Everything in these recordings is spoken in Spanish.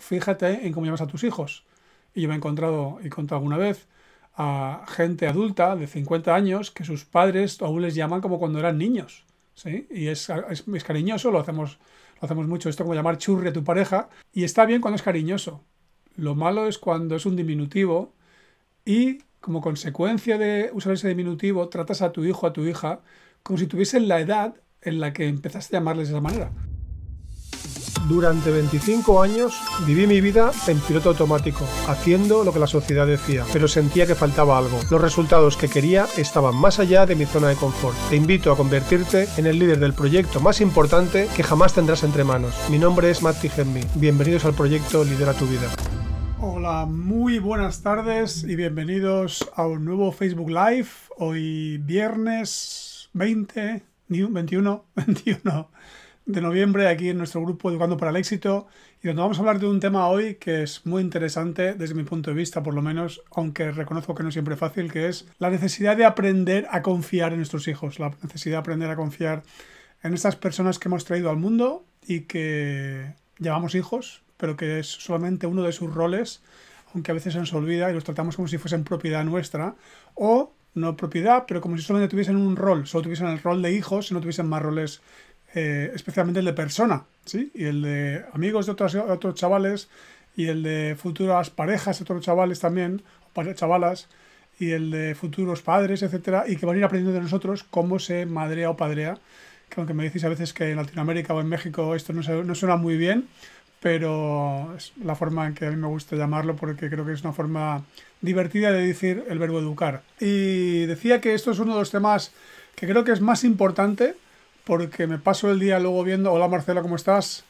fíjate en cómo llamas a tus hijos. Y yo me he encontrado, y contado alguna vez, a gente adulta de 50 años que sus padres aún les llaman como cuando eran niños. ¿sí? Y es, es, cariñoso, lo hacemos, lo hacemos mucho, esto como llamar churri a tu pareja. Y está bien cuando es cariñoso. Lo malo es cuando es un diminutivo y como consecuencia de usar ese diminutivo tratas a tu hijo, a tu hija, como si tuviesen la edad en la que empezaste a llamarles de esa manera. Durante 25 años viví mi vida en piloto automático, haciendo lo que la sociedad decía, pero sentía que faltaba algo. Los resultados que quería estaban más allá de mi zona de confort. Te invito a convertirte en el líder del proyecto más importante que jamás tendrás entre manos. Mi nombre es Matti Gemmi. Bienvenidos al proyecto Lidera tu vida. Hola, muy buenas tardes y bienvenidos a un nuevo Facebook Live. Hoy viernes 20, 21, 21 de noviembre aquí en nuestro grupo Educando para el Éxito y donde vamos a hablar de un tema hoy que es muy interesante desde mi punto de vista por lo menos, aunque reconozco que no siempre es fácil, que es la necesidad de aprender a confiar en nuestros hijos, la necesidad de aprender a confiar en estas personas que hemos traído al mundo y que llamamos hijos, pero que es solamente uno de sus roles, aunque a veces se nos olvida y los tratamos como si fuesen propiedad nuestra o no propiedad, pero como si solamente tuviesen un rol, solo tuviesen el rol de hijos y no tuviesen más roles eh, especialmente el de persona, ¿sí? Y el de amigos de otros, otros chavales y el de futuras parejas de otros chavales también, chavalas, y el de futuros padres, etcétera, y que van a ir aprendiendo de nosotros cómo se madrea o padrea, que aunque me decís a veces que en Latinoamérica o en México esto no, no suena muy bien, pero es la forma en que a mí me gusta llamarlo porque creo que es una forma divertida de decir el verbo educar. Y decía que esto es uno de los temas que creo que es más importante porque me paso el día luego viendo, hola Marcela, ¿cómo estás?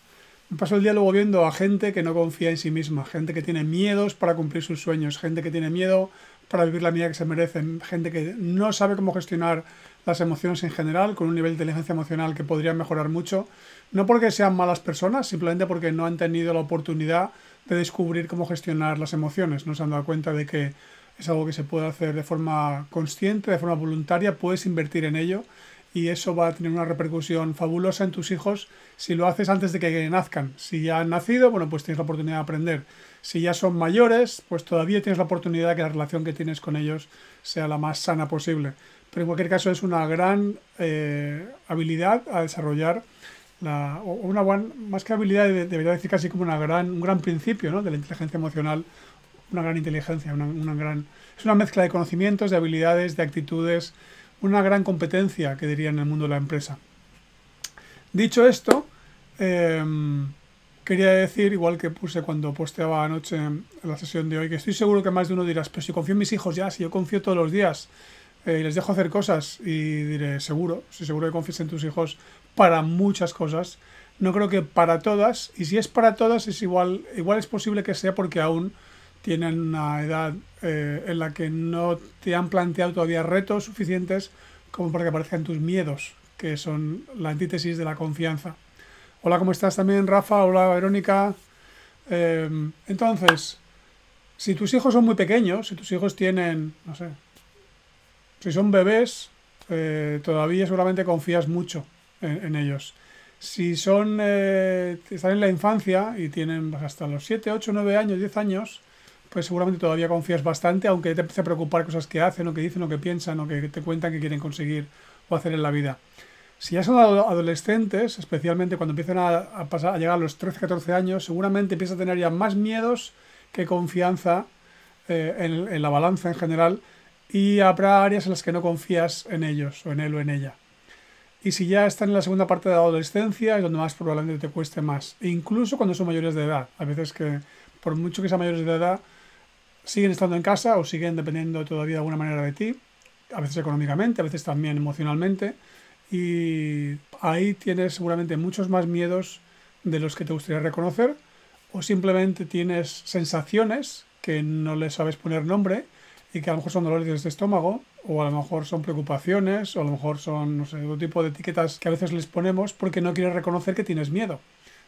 Me paso el día luego viendo a gente que no confía en sí misma, gente que tiene miedos para cumplir sus sueños, gente que tiene miedo para vivir la vida que se merecen, gente que no sabe cómo gestionar las emociones en general, con un nivel de inteligencia emocional que podría mejorar mucho, no porque sean malas personas, simplemente porque no han tenido la oportunidad de descubrir cómo gestionar las emociones, no se han dado cuenta de que es algo que se puede hacer de forma consciente, de forma voluntaria, puedes invertir en ello y eso va a tener una repercusión fabulosa en tus hijos si lo haces antes de que nazcan. Si ya han nacido, bueno, pues tienes la oportunidad de aprender. Si ya son mayores, pues todavía tienes la oportunidad de que la relación que tienes con ellos sea la más sana posible. Pero en cualquier caso es una gran eh, habilidad a desarrollar, una más que habilidad, debería decir casi como una gran, un gran principio ¿no? de la inteligencia emocional, una gran inteligencia, una gran, es una mezcla de conocimientos, de habilidades, de actitudes, una gran competencia, que diría en el mundo de la empresa. Dicho esto, em, quería decir, igual que puse cuando posteaba anoche en la sesión de hoy, que estoy seguro que más de uno dirás, pero si confío en mis hijos ya, si yo confío todos los días eh, y les dejo hacer cosas, y diré, seguro, si seguro que confíes en tus hijos para muchas cosas, no creo que para todas, y si es para todas, es igual, igual es posible que sea porque aún tienen una edad eh, en la que no te han planteado todavía retos suficientes como para que aparezcan tus miedos, que son la antítesis de la confianza. Hola, ¿cómo estás también, Rafa? Hola, Verónica. Em, entonces, si tus hijos son muy pequeños, si tus hijos tienen, no sé, si son bebés, eh, todavía seguramente confías mucho en, ellos. Si son, eh, están en la infancia y tienen pues, hasta los 7, 8, 9 años, 10 años, pues seguramente todavía confías bastante, aunque te empiece a preocupar cosas que hacen o que dicen o que piensan o que te cuentan que quieren conseguir o hacer en la vida. Si ya son adolescentes, especialmente cuando empiezan a, llegar a los 13-14 años, seguramente empiezas a tener ya más miedos que confianza eh, en, la balanza en general y habrá áreas en las que no confías en ellos o en él o en ella. Y si ya están en la segunda parte de la adolescencia, es donde más probablemente te cueste más. incluso cuando son mayores de edad. A veces que, por mucho que sean mayores de edad, siguen estando en casa o siguen dependiendo todavía de alguna manera de ti, a veces económicamente, a veces también emocionalmente, y ahí tienes seguramente muchos más miedos de los que te gustaría reconocer, o simplemente tienes sensaciones que no le sabes poner nombre y que a lo mejor son dolores de estómago, o a lo mejor son preocupaciones, o a lo mejor son no sé, otro tipo de etiquetas que a veces les ponemos porque no quieres reconocer que tienes miedo.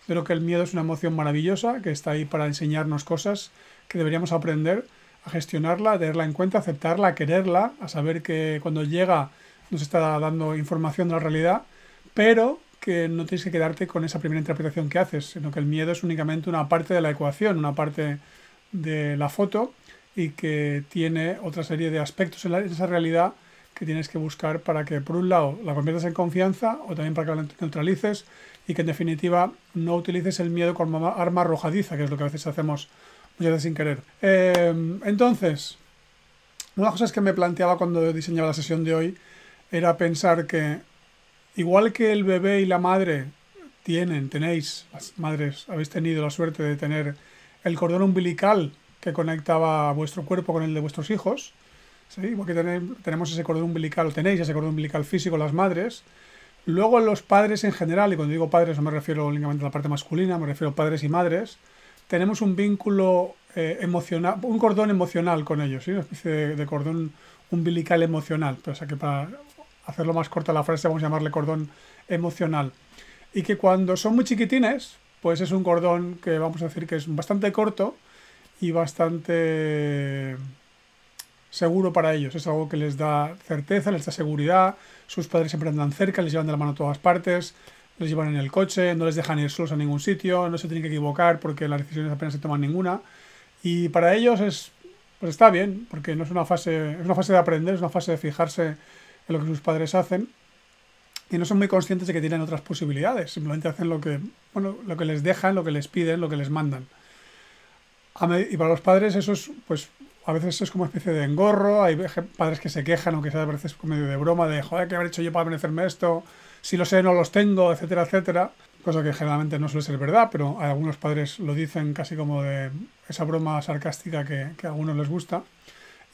Creo que el miedo es una emoción maravillosa que está ahí para enseñarnos cosas que deberíamos aprender a gestionarla, a tenerla en cuenta, aceptarla, a quererla, a saber que cuando llega nos está dando información de la realidad, pero que no tienes que quedarte con esa primera interpretación que haces, sino que el miedo es únicamente una parte de la ecuación, una parte de la foto y que tiene otra serie de aspectos en, esa realidad que tienes que buscar para que, por un lado, la conviertas en confianza o también para que la neutralices y que, en definitiva, no utilices el miedo como arma arrojadiza, que es lo que a veces hacemos yo de sin querer. Eh, entonces, una de las cosas que me planteaba cuando diseñaba la sesión de hoy era pensar que, igual que el bebé y la madre tienen, tenéis, las madres habéis tenido la suerte de tener el cordón umbilical que conectaba vuestro cuerpo con el de vuestros hijos, ¿sí? igual que tenemos ese cordón umbilical, o tenéis ese cordón umbilical físico las madres, luego los padres en general, y cuando digo padres no me refiero únicamente a la parte masculina, me refiero a padres y madres, tenemos un vínculo eh, emocional, un cordón emocional con ellos, una especie de, cordón umbilical emocional. O sea que para hacerlo más corta la frase vamos a llamarle cordón emocional. Y que cuando son muy chiquitines, pues es un cordón que vamos a decir que es bastante corto y bastante seguro para ellos. Es algo que les da certeza, les da seguridad. Sus padres siempre andan cerca, les llevan de la mano a todas partes les llevan en el coche, no les dejan ir solos a ningún sitio, no se tienen que equivocar porque las decisiones apenas se toman ninguna. Y para ellos es, pues está bien, porque no es una fase, es una fase de aprender, es una fase de fijarse en lo que sus padres hacen y no son muy conscientes de que tienen otras posibilidades, simplemente hacen lo que, bueno, lo que les dejan, lo que les piden, lo que les mandan. Y para los padres eso es pues a veces es como una especie de engorro, hay padres que se quejan, aunque sea a veces medio de broma, de joder, ¿qué habré hecho yo para merecerme esto? Si lo sé, no los tengo, etcétera, etcétera. Cosa que generalmente no suele ser verdad, pero algunos padres lo dicen casi como de esa broma sarcástica que, a algunos les gusta.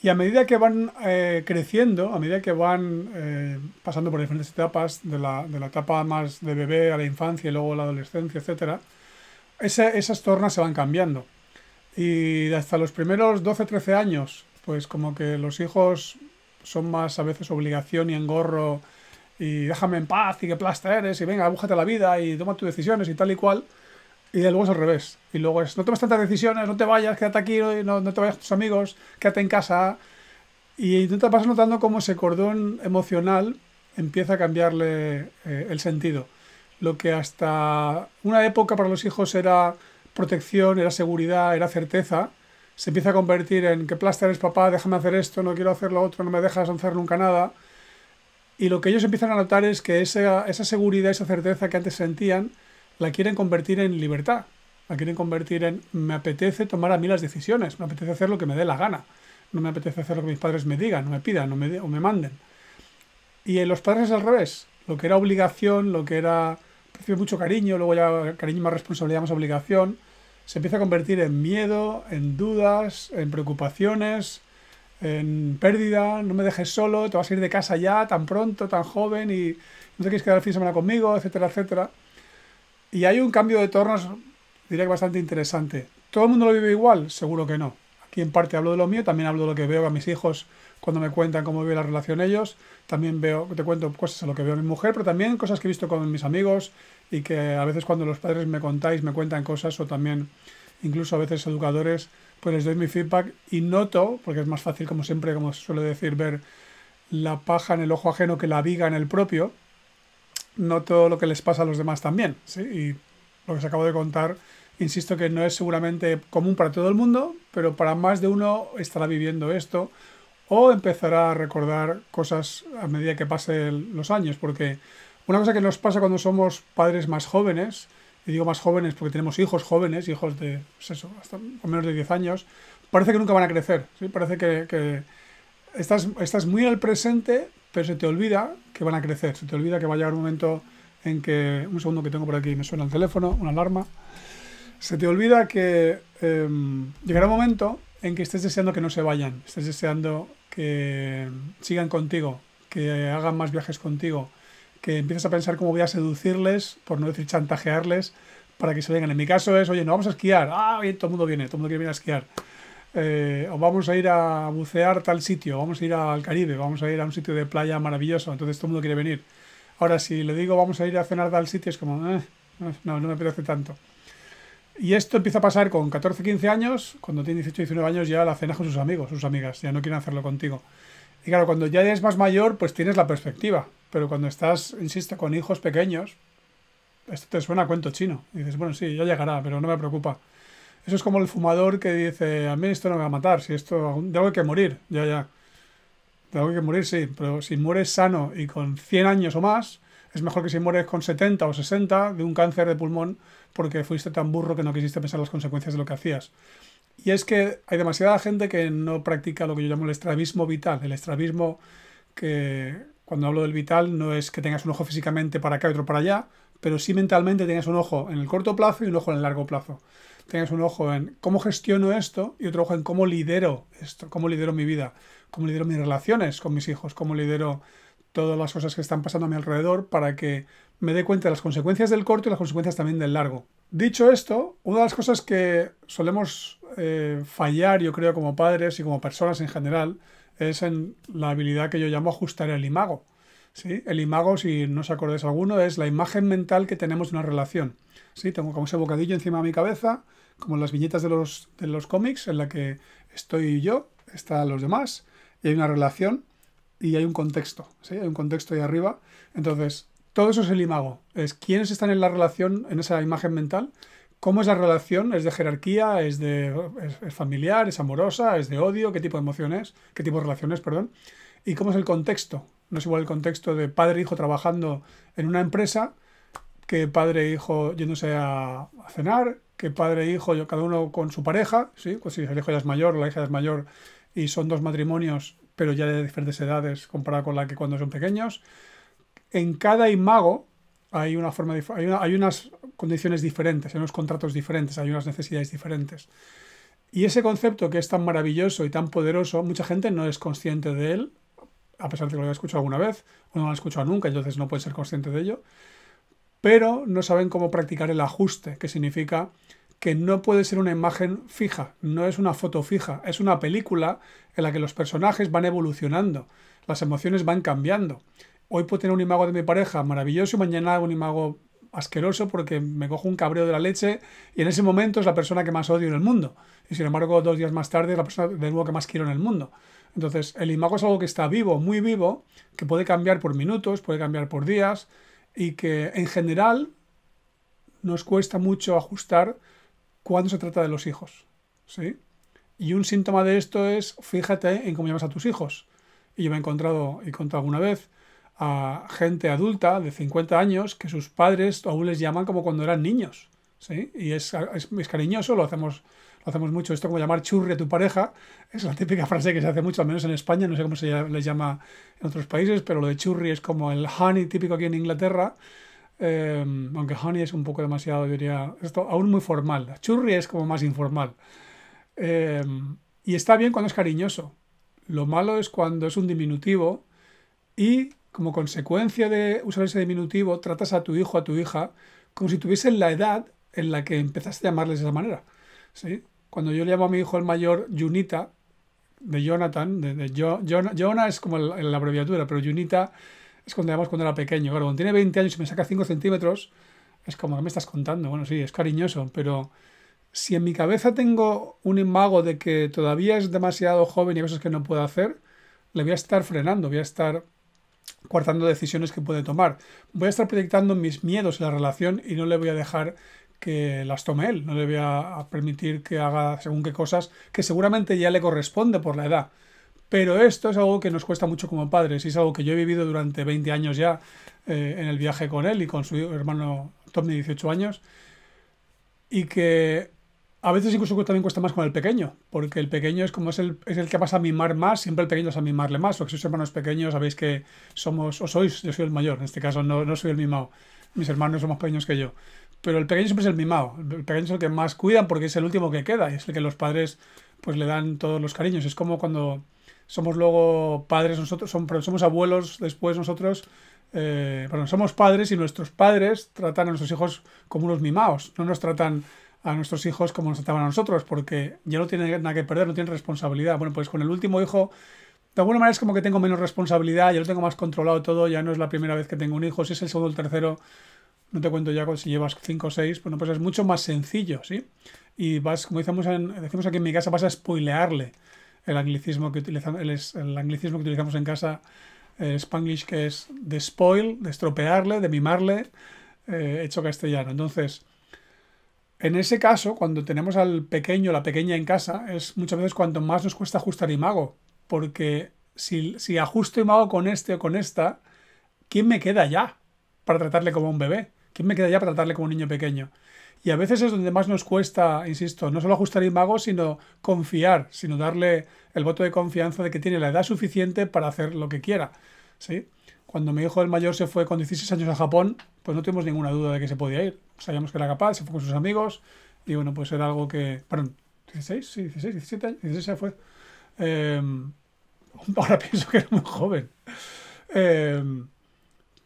Y a medida que van eh, creciendo, a medida que van eh, pasando por diferentes etapas, de la, etapa más de bebé a la infancia y luego a la adolescencia, etcétera, esas tornas se van cambiando. Y hasta los primeros 12-13 años, pues como que los hijos son más a veces obligación y engorro y déjame en paz y qué plasta eres y venga, bújate la vida y toma tus decisiones y tal y cual. Y luego es al revés. Y luego es, no tomes tantas decisiones, no te vayas, quédate aquí, no, no te vayas con tus amigos, quédate en casa. Y tú te vas notando cómo ese cordón emocional empieza a cambiarle eh, el sentido. Lo que hasta una época para los hijos era protección, era seguridad, era certeza, se empieza a convertir en que plásteres papá, déjame hacer esto, no quiero hacer lo otro, no me dejas hacer nunca nada. Y lo que ellos empiezan a notar es que esa, seguridad, esa certeza que antes sentían, la quieren convertir en libertad. La quieren convertir en me apetece tomar a mí las decisiones, me apetece hacer lo que me dé la gana, no me apetece hacer lo que mis padres me digan, no me pidan no me o me manden. Y en los padres es al revés. Lo que era obligación, lo que era mucho cariño, luego ya cariño más responsabilidad, más obligación, se empieza a convertir en miedo, en dudas, en preocupaciones, en pérdida, no me dejes solo, te vas a ir de casa ya tan pronto, tan joven y no te quieres quedar el fin de semana conmigo, etcétera, etcétera. Y hay un cambio de tornos, diría que bastante interesante. ¿Todo el mundo lo vive igual? Seguro que no. Aquí en parte hablo de lo mío, también hablo de lo que veo a mis hijos cuando me cuentan cómo vive la relación ellos. También veo, te cuento cosas lo que veo mi mujer, pero también cosas que he visto con mis amigos, y que a veces cuando los padres me contáis, me cuentan cosas o también incluso a veces educadores, pues les doy mi feedback y noto, porque es más fácil como siempre, como se suele decir, ver la paja en el ojo ajeno que la viga en el propio, noto lo que les pasa a los demás también. Y lo que os acabo de contar, insisto que no es seguramente común para todo el mundo, pero para más de uno estará viviendo esto o empezará a recordar cosas a medida que pasen los años, porque una cosa que nos pasa cuando somos padres más jóvenes, y digo más jóvenes porque tenemos hijos jóvenes, hijos de pues eso, menos de 10 años, parece que nunca van a crecer, parece que, estás, muy en el presente, pero se te olvida que van a crecer, se te olvida que va a llegar un momento en que, un segundo que tengo por aquí, me suena el teléfono, una alarma, se te olvida que em, llegará un momento en que estés deseando que no se vayan, estés deseando que sigan contigo, que hagan más viajes contigo, que empiezas a pensar cómo voy a seducirles, por no decir chantajearles, para que se vengan. En mi caso es, oye, no vamos a esquiar. Ah, oye, todo el mundo viene, todo el mundo quiere venir a esquiar. Eh, o vamos a ir a bucear tal sitio, vamos a ir al Caribe, vamos a ir a un sitio de playa maravilloso, entonces todo el mundo quiere venir. Ahora, si le digo vamos a ir a cenar tal sitio, es como, eh, no, no me apetece tanto. Y esto empieza a pasar con 14, 15 años, cuando tiene 18, 19 años ya la cena con sus amigos, sus amigas, ya no quieren hacerlo contigo. Y claro, cuando ya eres más mayor, pues tienes la perspectiva. Pero cuando estás, insisto, con hijos pequeños, esto te suena a cuento chino. Y dices, bueno, sí, ya llegará, pero no me preocupa. Eso es como el fumador que dice, a mí esto no me va a matar, si esto, tengo que morir, ya, ya. Tengo que morir, sí, pero si mueres sano y con 100 años o más, es mejor que si mueres con 70 o 60 de un cáncer de pulmón porque fuiste tan burro que no quisiste pensar las consecuencias de lo que hacías. Y es que hay demasiada gente que no practica lo que yo llamo el estrabismo vital. El estrabismo que cuando hablo del vital no es que tengas un ojo físicamente para acá y otro para allá, pero sí mentalmente tengas un ojo en el corto plazo y un ojo en el largo plazo. Tengas un ojo en cómo gestiono esto y otro ojo en cómo lidero esto, cómo lidero mi vida, cómo lidero mis relaciones con mis hijos, cómo lidero todas las cosas que están pasando a mi alrededor para que me dé cuenta de las consecuencias del corto y las consecuencias también del largo. Dicho esto, una de las cosas que solemos eh, fallar, yo creo, como padres y como personas en general, es en la habilidad que yo llamo ajustar el imago. ¿sí? El imago, si no os acordáis alguno, es la imagen mental que tenemos de una relación. ¿sí? Tengo como ese bocadillo encima de mi cabeza, como las viñetas de los, de los cómics, en la que estoy yo, están los demás, y hay una relación y hay un contexto. ¿sí? Hay un contexto ahí arriba. Entonces, todo eso es el imago. Es quiénes están en la relación, en esa imagen mental, ¿Cómo es la relación? ¿Es de jerarquía? ¿Es, de, es, familiar? ¿Es amorosa? ¿Es de odio? ¿Qué tipo de emociones? ¿Qué tipo de relaciones, perdón? ¿Y cómo es el contexto? No es igual el contexto de padre e hijo trabajando en una empresa que padre e hijo yéndose a, cenar, que padre e hijo, cada uno con su pareja, ¿sí? Pues si el hijo ya es mayor la hija ya es mayor y son dos matrimonios, pero ya de diferentes edades comparado con la que cuando son pequeños. En cada imago hay unas condiciones diferentes, hay unos contratos diferentes, hay unas necesidades diferentes. Y ese concepto que es tan maravilloso y tan poderoso, mucha gente no es consciente de él, a pesar de que lo haya escuchado alguna vez, o no lo ha escuchado nunca, entonces no puede ser consciente de ello, pero no saben cómo practicar el ajuste, que significa que no puede ser una imagen fija, no es una foto fija, es una película en la que los personajes van evolucionando, las emociones van cambiando, hoy puedo tener un imago de mi pareja maravilloso y mañana un imago asqueroso porque me cojo un cabreo de la leche y en ese momento es la persona que más odio en el mundo. Y sin embargo, dos días más tarde es la persona de nuevo que más quiero en el mundo. Entonces, el imago es algo que está vivo, muy vivo, que puede cambiar por minutos, puede cambiar por días y que en general nos cuesta mucho ajustar cuando se trata de los hijos. ¿sí? Y un síntoma de esto es fíjate en cómo llamas a tus hijos. Y yo me he encontrado, y contado alguna vez, a gente adulta de 50 años que sus padres aún les llaman como cuando eran niños. ¿sí? Y es, es, cariñoso, lo hacemos, lo hacemos mucho. Esto como llamar churri a tu pareja es la típica frase que se hace mucho, al menos en España, no sé cómo se les llama en otros países, pero lo de churri es como el honey típico aquí en Inglaterra. Em, aunque honey es un poco demasiado, diría, esto aún muy formal. Churri es como más informal. Em, y está bien cuando es cariñoso. Lo malo es cuando es un diminutivo y como consecuencia de usar ese diminutivo, tratas a tu hijo, a tu hija, como si tuviesen la edad en la que empezaste a llamarles de esa manera. ¿sí? Cuando yo le llamo a mi hijo el mayor Junita, de Jonathan, de, jo, Jonah, es como la abreviatura, pero Junita es cuando llamamos cuando era pequeño. Claro, cuando tiene 20 años y me saca 5 centímetros, es como que me estás contando. Bueno, sí, es cariñoso, pero si en mi cabeza tengo un imago de que todavía es demasiado joven y hay cosas que no puedo hacer, le voy a estar frenando, voy a estar cuartando decisiones que puede tomar. Voy a estar proyectando mis miedos en la relación y no le voy a dejar que las tome él, no le voy a permitir que haga según qué cosas que seguramente ya le corresponde por la edad. Pero esto es algo que nos cuesta mucho como padres y es algo que yo he vivido durante 20 años ya eh, en el viaje con él y con su hermano Tommy 18 años y que a veces incluso también cuesta más con el pequeño, porque el pequeño es como es el, que pasa a mimar más, siempre el pequeño es a mimarle más, porque sois hermanos pequeños, sabéis que somos, o sois, yo soy el mayor, en este caso no, no soy el mimado, mis hermanos son más pequeños que yo, pero el pequeño siempre es el mimado, el pequeño es el que más cuidan porque es el último que queda, y es el que los padres pues le dan todos los cariños, es como cuando somos luego padres nosotros, somos abuelos después nosotros, eh, somos padres y nuestros padres tratan a nuestros hijos como unos mimados, no nos tratan a nuestros hijos como nos trataban a nosotros, porque ya no tienen nada que perder, no tienen responsabilidad. Bueno, pues con el último hijo, de alguna manera es como que tengo menos responsabilidad, ya lo tengo más controlado todo, ya no es la primera vez que tengo un hijo, si es el segundo o el tercero, no te cuento ya si llevas cinco o seis, bueno, pues es mucho más sencillo, ¿sí? Y vas, como decimos, aquí en mi casa, vas a spoilearle el anglicismo que, utilizamos, el, anglicismo que utilizamos en casa, el spanglish, que es de spoil, de estropearle, de mimarle, eh, hecho castellano. Entonces, en ese caso, cuando tenemos al pequeño, o la pequeña en casa, es muchas veces cuanto más nos cuesta ajustar mago, porque si, si ajusto mago con este o con esta, ¿quién me queda ya para tratarle como un bebé? ¿Quién me queda ya para tratarle como un niño pequeño? Y a veces es donde más nos cuesta, insisto, no solo ajustar mago, sino confiar, sino darle el voto de confianza de que tiene la edad suficiente para hacer lo que quiera. ¿sí? Cuando mi hijo el mayor se fue con 16 años a Japón, pues no tuvimos ninguna duda de que se podía ir sabíamos que era capaz, se fue con sus amigos y bueno, pues era algo que, perdón, 16, sí, 16, 17 años, fue. Em, ahora pienso que era muy joven. Em,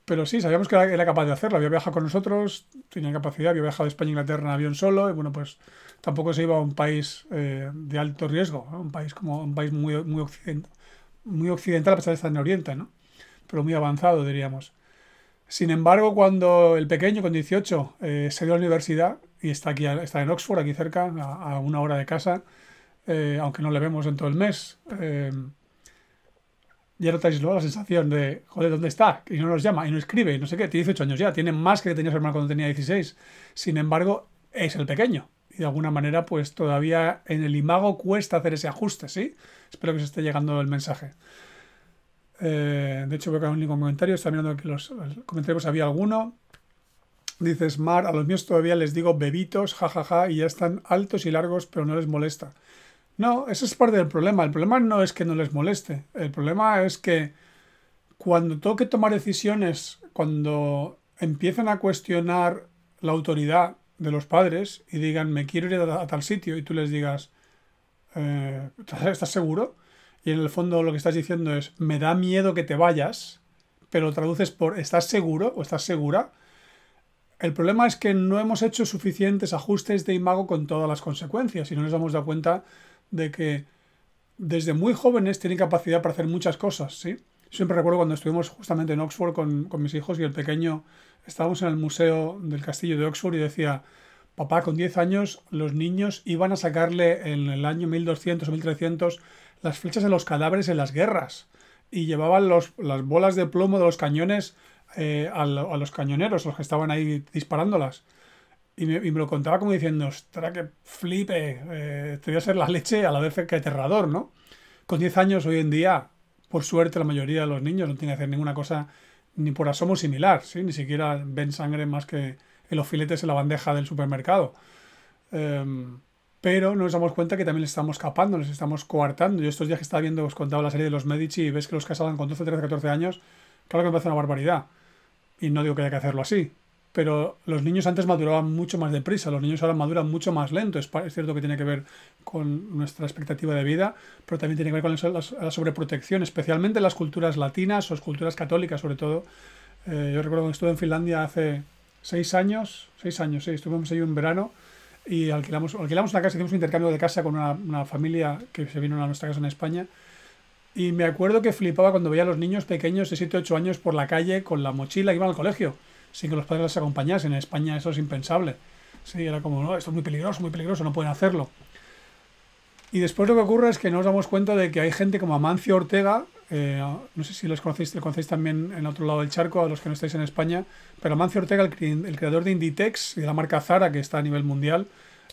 pero sí, sabíamos que era, capaz de hacerlo. Había viajado con nosotros, tenía capacidad, había viajado de España a Inglaterra en avión solo, y bueno, pues tampoco se iba a un país eh, de alto riesgo, un país como un país muy, muy, occidental, muy occidental, a pesar de estar en Oriente, ¿no? Pero muy avanzado, diríamos. Sin embargo, cuando el pequeño, con 18, eh, se dio a la universidad y está aquí, está en Oxford, aquí cerca, a, una hora de casa, eh, aunque no le vemos en todo el mes, eh, ya notáis luego la sensación de, joder, ¿dónde está? Y no nos llama, y no escribe, y no sé qué, tiene 18 años ya, tiene más que tenía su hermano cuando tenía 16. Sin embargo, es el pequeño. Y de alguna manera, pues todavía en el imago cuesta hacer ese ajuste, ¿sí? Espero que os esté llegando el mensaje. Eh, de hecho, veo que hay un único comentario. Está mirando que los, comentarios pues, había alguno. Dices, Mar, a los míos todavía les digo bebitos, jajaja, ja, ja, y ya están altos y largos, pero no les molesta. No, ese es parte del problema. El problema no es que no les moleste. El problema es que cuando tengo que tomar decisiones, cuando empiezan a cuestionar la autoridad de los padres y digan, me quiero ir a, tal sitio, y tú les digas, eh, ¿estás seguro? y en el fondo lo que estás diciendo es me da miedo que te vayas, pero traduces por ¿estás seguro o estás segura? El problema es que no hemos hecho suficientes ajustes de imago con todas las consecuencias y no nos hemos dado cuenta de que desde muy jóvenes tienen capacidad para hacer muchas cosas, ¿sí? Siempre recuerdo cuando estuvimos justamente en Oxford con, con mis hijos y el pequeño, estábamos en el museo del castillo de Oxford y decía, papá, con 10 años los niños iban a sacarle en el año 1200 o 1300 las flechas en los cadáveres en las guerras y llevaban las bolas de plomo de los cañones eh, a, los cañoneros, los que estaban ahí disparándolas. Y me, lo contaba como diciendo, ostras, que flipe, eh, te ser la leche a la vez que aterrador, ¿no? Con 10 años hoy en día, por suerte, la mayoría de los niños no tienen que hacer ninguna cosa ni por asomo similar, ¿sí? Ni siquiera ven sangre más que en los filetes en la bandeja del supermercado. Em, pero nos damos cuenta que también les estamos capando, les estamos coartando. Yo estos días que estaba viendo, os contaba la serie de los Medici y ves que los casaban con 12, 13, 14 años, claro que me parece una barbaridad. Y no digo que haya que hacerlo así. Pero los niños antes maduraban mucho más deprisa, los niños ahora maduran mucho más lento. Es, cierto que tiene que ver con nuestra expectativa de vida, pero también tiene que ver con la, sobreprotección, especialmente las culturas latinas o las culturas católicas, sobre todo. Eh, yo recuerdo que estuve en Finlandia hace seis años, seis años, sí, estuvimos ahí un verano y alquilamos, alquilamos una casa, hicimos un intercambio de casa con una, familia que se vino a nuestra casa en España. Y me acuerdo que flipaba cuando veía a los niños pequeños de 7 8 años por la calle con la mochila que iban al colegio, sin que los padres las acompañasen. En España eso es impensable. Sí, era como, no, esto es muy peligroso, muy peligroso, no pueden hacerlo. Y después lo que ocurre es que nos damos cuenta de que hay gente como Amancio Ortega, eh, no sé si los conocéis, lo conocéis también en el otro lado del charco, a los que no estáis en España, pero Mancio Ortega, el, creador de Inditex y de la marca Zara, que está a nivel mundial,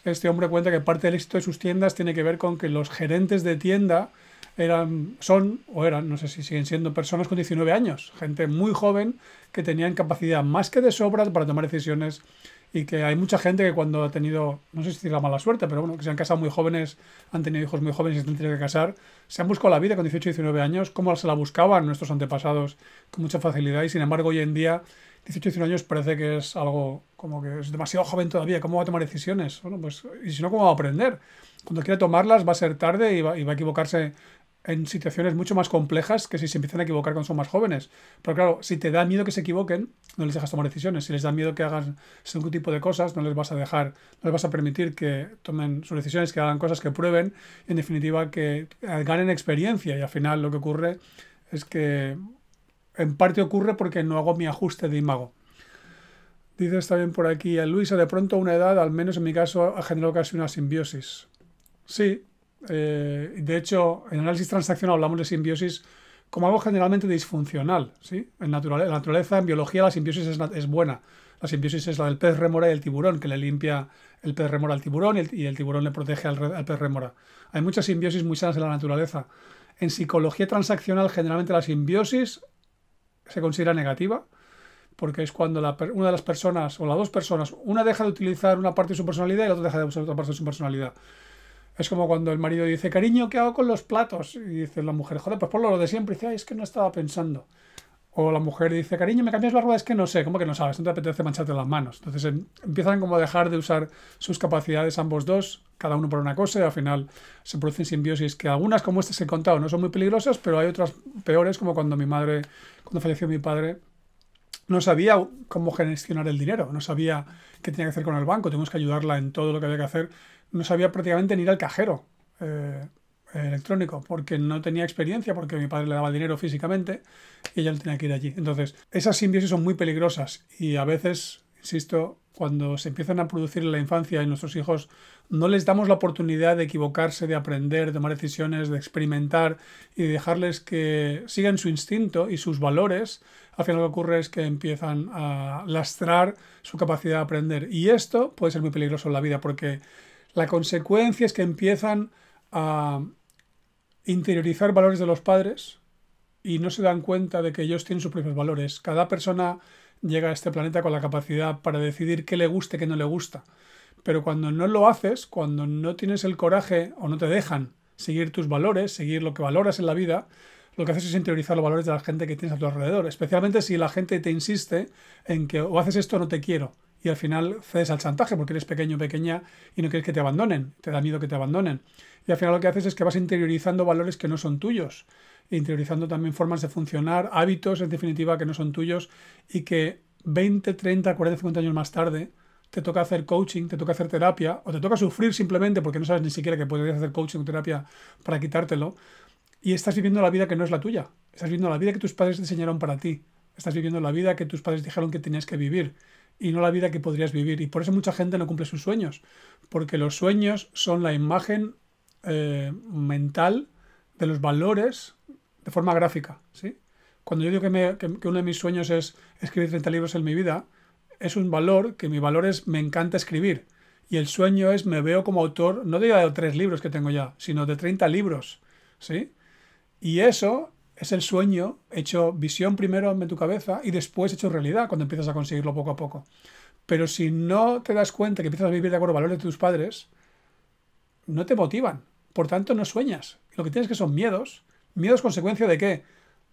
este hombre cuenta que parte del éxito de sus tiendas tiene que ver con que los gerentes de tienda eran, son o eran, no sé si siguen siendo personas con 19 años, gente muy joven que tenían capacidad más que de sobra para tomar decisiones y que hay mucha gente que cuando ha tenido, no sé si es la mala suerte, pero bueno, que se han casado muy jóvenes, han tenido hijos muy jóvenes y se han tenido que casar, se han buscado la vida con 18 y 19 años, como se la buscaban nuestros antepasados con mucha facilidad y sin embargo hoy en día 18 y 19 años parece que es algo como que es demasiado joven todavía, ¿cómo va a tomar decisiones? Bueno, pues, y si no, ¿cómo va a aprender? Cuando quiera tomarlas va a ser tarde y va, y va a equivocarse en situaciones mucho más complejas que si se empiezan a equivocar cuando son más jóvenes. Pero claro, si te da miedo que se equivoquen, no les dejas tomar decisiones. Si les da miedo que hagan algún tipo de cosas, no les vas a dejar, no les vas a permitir que tomen sus decisiones, que hagan cosas, que prueben, y en definitiva que ganen experiencia. Y al final lo que ocurre es que en parte ocurre porque no hago mi ajuste de imago. dices también por aquí a Luisa, de pronto una edad, al menos en mi caso, ha generado casi una simbiosis. Sí, eh, de hecho, en análisis transaccional hablamos de simbiosis como algo generalmente disfuncional. ¿sí? En, naturaleza, en naturaleza, en biología, la simbiosis es, buena. La simbiosis es la del pez remora y el tiburón, que le limpia el pez remora al tiburón y el, tiburón le protege al, pez remora. Hay muchas simbiosis muy sanas en la naturaleza. En psicología transaccional, generalmente la simbiosis se considera negativa, porque es cuando una de las personas o las dos personas, una deja de utilizar una parte de su personalidad y la otra deja de usar otra parte de su personalidad. Es como cuando el marido dice, cariño, ¿qué hago con los platos? Y dice la mujer, joder, pues ponlo lo de siempre. Y dice, es que no estaba pensando. O la mujer dice, cariño, ¿me cambias la rueda? Es que no sé, ¿cómo que no sabes? No te apetece mancharte las manos. Entonces em, empiezan como a dejar de usar sus capacidades ambos dos, cada uno por una cosa, y al final se producen simbiosis que algunas, como estas que he contado, no son muy peligrosas, pero hay otras peores, como cuando mi madre, cuando falleció mi padre, no sabía cómo gestionar el dinero, no sabía qué tenía que hacer con el banco, tenemos que ayudarla en todo lo que había que hacer no sabía prácticamente ni ir al cajero eh, eh, electrónico porque no tenía experiencia, porque mi padre le daba dinero físicamente y ella tenía que ir allí. Entonces, esas simbiosis son muy peligrosas y a veces, insisto, cuando se empiezan a producir en la infancia en nuestros hijos no les damos la oportunidad de equivocarse, de aprender, de tomar decisiones, de experimentar y de dejarles que sigan su instinto y sus valores, al final lo que ocurre es que empiezan a lastrar su capacidad de aprender. Y esto puede ser muy peligroso en la vida porque la consecuencia es que empiezan a interiorizar valores de los padres y no se dan cuenta de que ellos tienen sus propios valores. Cada persona llega a este planeta con la capacidad para decidir qué le gusta y qué no le gusta. Pero cuando no lo haces, cuando no tienes el coraje o no te dejan seguir tus valores, seguir lo que valoras en la vida, lo que haces es interiorizar los valores de la gente que tienes a tu alrededor, especialmente si la gente te insiste en que o haces esto o no te quiero y al final cedes al chantaje porque eres pequeño, pequeña y no quieres que te abandonen, te da miedo que te abandonen. Y al final lo que haces es que vas interiorizando valores que no son tuyos, interiorizando también formas de funcionar, hábitos en definitiva que no son tuyos y que 20, 30, 40, 50 años más tarde te toca hacer coaching, te toca hacer terapia o te toca sufrir simplemente porque no sabes ni siquiera que podrías hacer coaching o terapia para quitártelo y estás viviendo la vida que no es la tuya, estás viviendo la vida que tus padres diseñaron para ti, estás viviendo la vida que tus padres dijeron que tenías que vivir y no la vida que podrías vivir. Y por eso mucha gente no cumple sus sueños, porque los sueños son la imagen eh, mental de los valores de forma gráfica. ¿sí? Cuando yo digo que, uno de mis sueños es escribir 30 libros en mi vida, es un valor que mi valor es me encanta escribir. Y el sueño es me veo como autor, no de, de tres libros que tengo ya, sino de 30 libros. ¿sí? Y eso es el sueño hecho visión primero en tu cabeza y después hecho realidad cuando empiezas a conseguirlo poco a poco. Pero si no te das cuenta que empiezas a vivir de acuerdo a valores de tus padres, no te motivan. Por tanto, no sueñas. Lo que tienes que son miedos. ¿Miedos consecuencia de qué?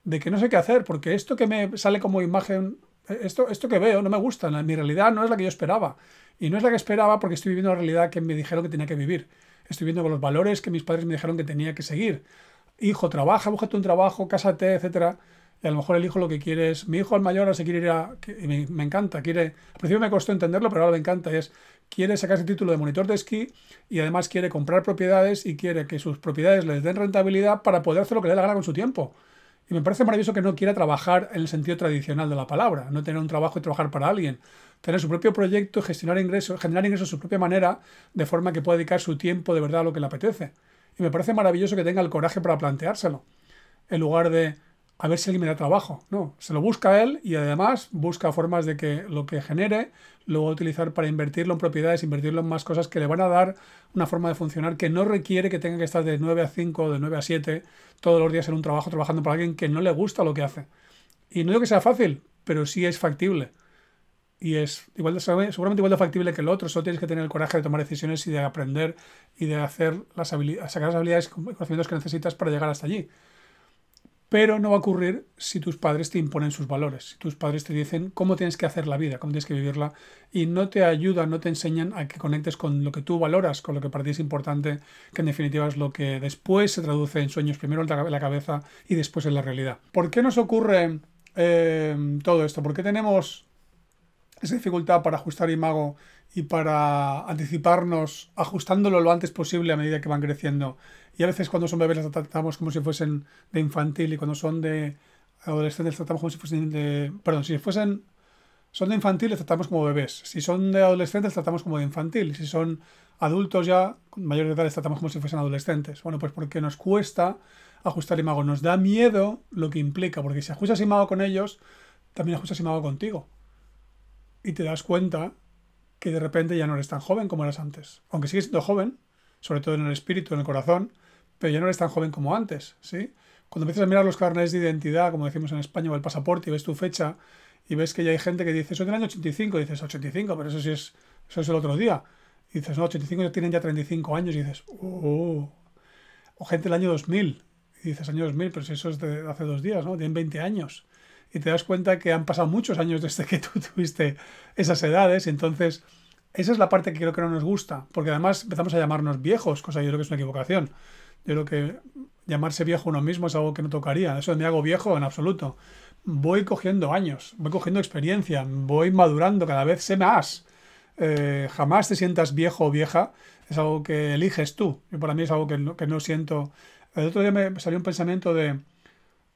De que no sé qué hacer, porque esto que me sale como imagen, esto, esto que veo no me gusta. Mi realidad no es la que yo esperaba. Y no es la que esperaba porque estoy viviendo la realidad que me dijeron que tenía que vivir. Estoy viviendo con los valores que mis padres me dijeron que tenía que seguir hijo, trabaja, búscate un trabajo, cásate, etcétera. Y a lo mejor el hijo lo que quiere es, mi hijo al mayor ahora se quiere ir a, me, encanta, quiere, al principio me costó entenderlo, pero ahora me encanta, es, quiere sacarse el título de monitor de esquí y además quiere comprar propiedades y quiere que sus propiedades les den rentabilidad para poder hacer lo que le dé la gana con su tiempo. Y me parece maravilloso que no quiera trabajar en el sentido tradicional de la palabra, no tener un trabajo y trabajar para alguien, tener su propio proyecto, gestionar ingresos, generar ingresos de su propia manera, de forma que pueda dedicar su tiempo de verdad a lo que le apetece. Y me parece maravilloso que tenga el coraje para planteárselo, en lugar de a ver si alguien me da trabajo. No, se lo busca él y además busca formas de que lo que genere lo va a utilizar para invertirlo en propiedades, invertirlo en más cosas que le van a dar una forma de funcionar que no requiere que tenga que estar de 9 a 5 de 9 a 7 todos los días en un trabajo trabajando para alguien que no le gusta lo que hace. Y no digo que sea fácil, pero sí es factible y es igual de, seguramente igual de factible que el otro, solo tienes que tener el coraje de tomar decisiones y de aprender y de hacer las sacar las habilidades y conocimientos que necesitas para llegar hasta allí. Pero no va a ocurrir si tus padres te imponen sus valores, si tus padres te dicen cómo tienes que hacer la vida, cómo tienes que vivirla, y no te ayudan, no te enseñan a que conectes con lo que tú valoras, con lo que para ti es importante, que en definitiva es lo que después se traduce en sueños, primero en la cabeza y después en la realidad. ¿Por qué nos ocurre eh, todo esto? ¿Por qué tenemos esa dificultad para ajustar Imago y para anticiparnos, ajustándolo lo antes posible a medida que van creciendo. Y a veces cuando son bebés las tratamos como si fuesen de infantil y cuando son de adolescentes tratamos como si fuesen de... Perdón, si fuesen... Son de infantil les tratamos como bebés. Si son de adolescentes tratamos como de infantil. Si son adultos ya, mayores de edad, les tratamos como si fuesen adolescentes. Bueno, pues porque nos cuesta ajustar mago Nos da miedo lo que implica, porque si ajustas mago con ellos, también ajustas mago contigo y te das cuenta que de repente ya no eres tan joven como eras antes. Aunque sigues siendo joven, sobre todo en el espíritu, en el corazón, pero ya no eres tan joven como antes, ¿sí? Cuando empiezas a mirar los carnets de identidad, como decimos en España, o el pasaporte, y ves tu fecha, y ves que ya hay gente que dice, soy del año 85, y dices, 85, pero eso sí es, eso es el otro día. Y dices, no, 85 tienen ya 35 años, y dices, oh. O gente del año 2000, y dices, año 2000, pero si eso es de hace dos días, ¿no? Tienen 20 años y te das cuenta que han pasado muchos años desde que tú tuviste esas edades, entonces esa es la parte que creo que no nos gusta, porque además empezamos a llamarnos viejos, cosa que yo creo que es una equivocación. Yo creo que llamarse viejo uno mismo es algo que no tocaría, eso me hago viejo en absoluto. Voy cogiendo años, voy cogiendo experiencia, voy madurando, cada vez sé más. Eh, jamás te sientas viejo o vieja, es algo que eliges tú. Y para mí es algo que no siento. El otro día me salió un pensamiento de,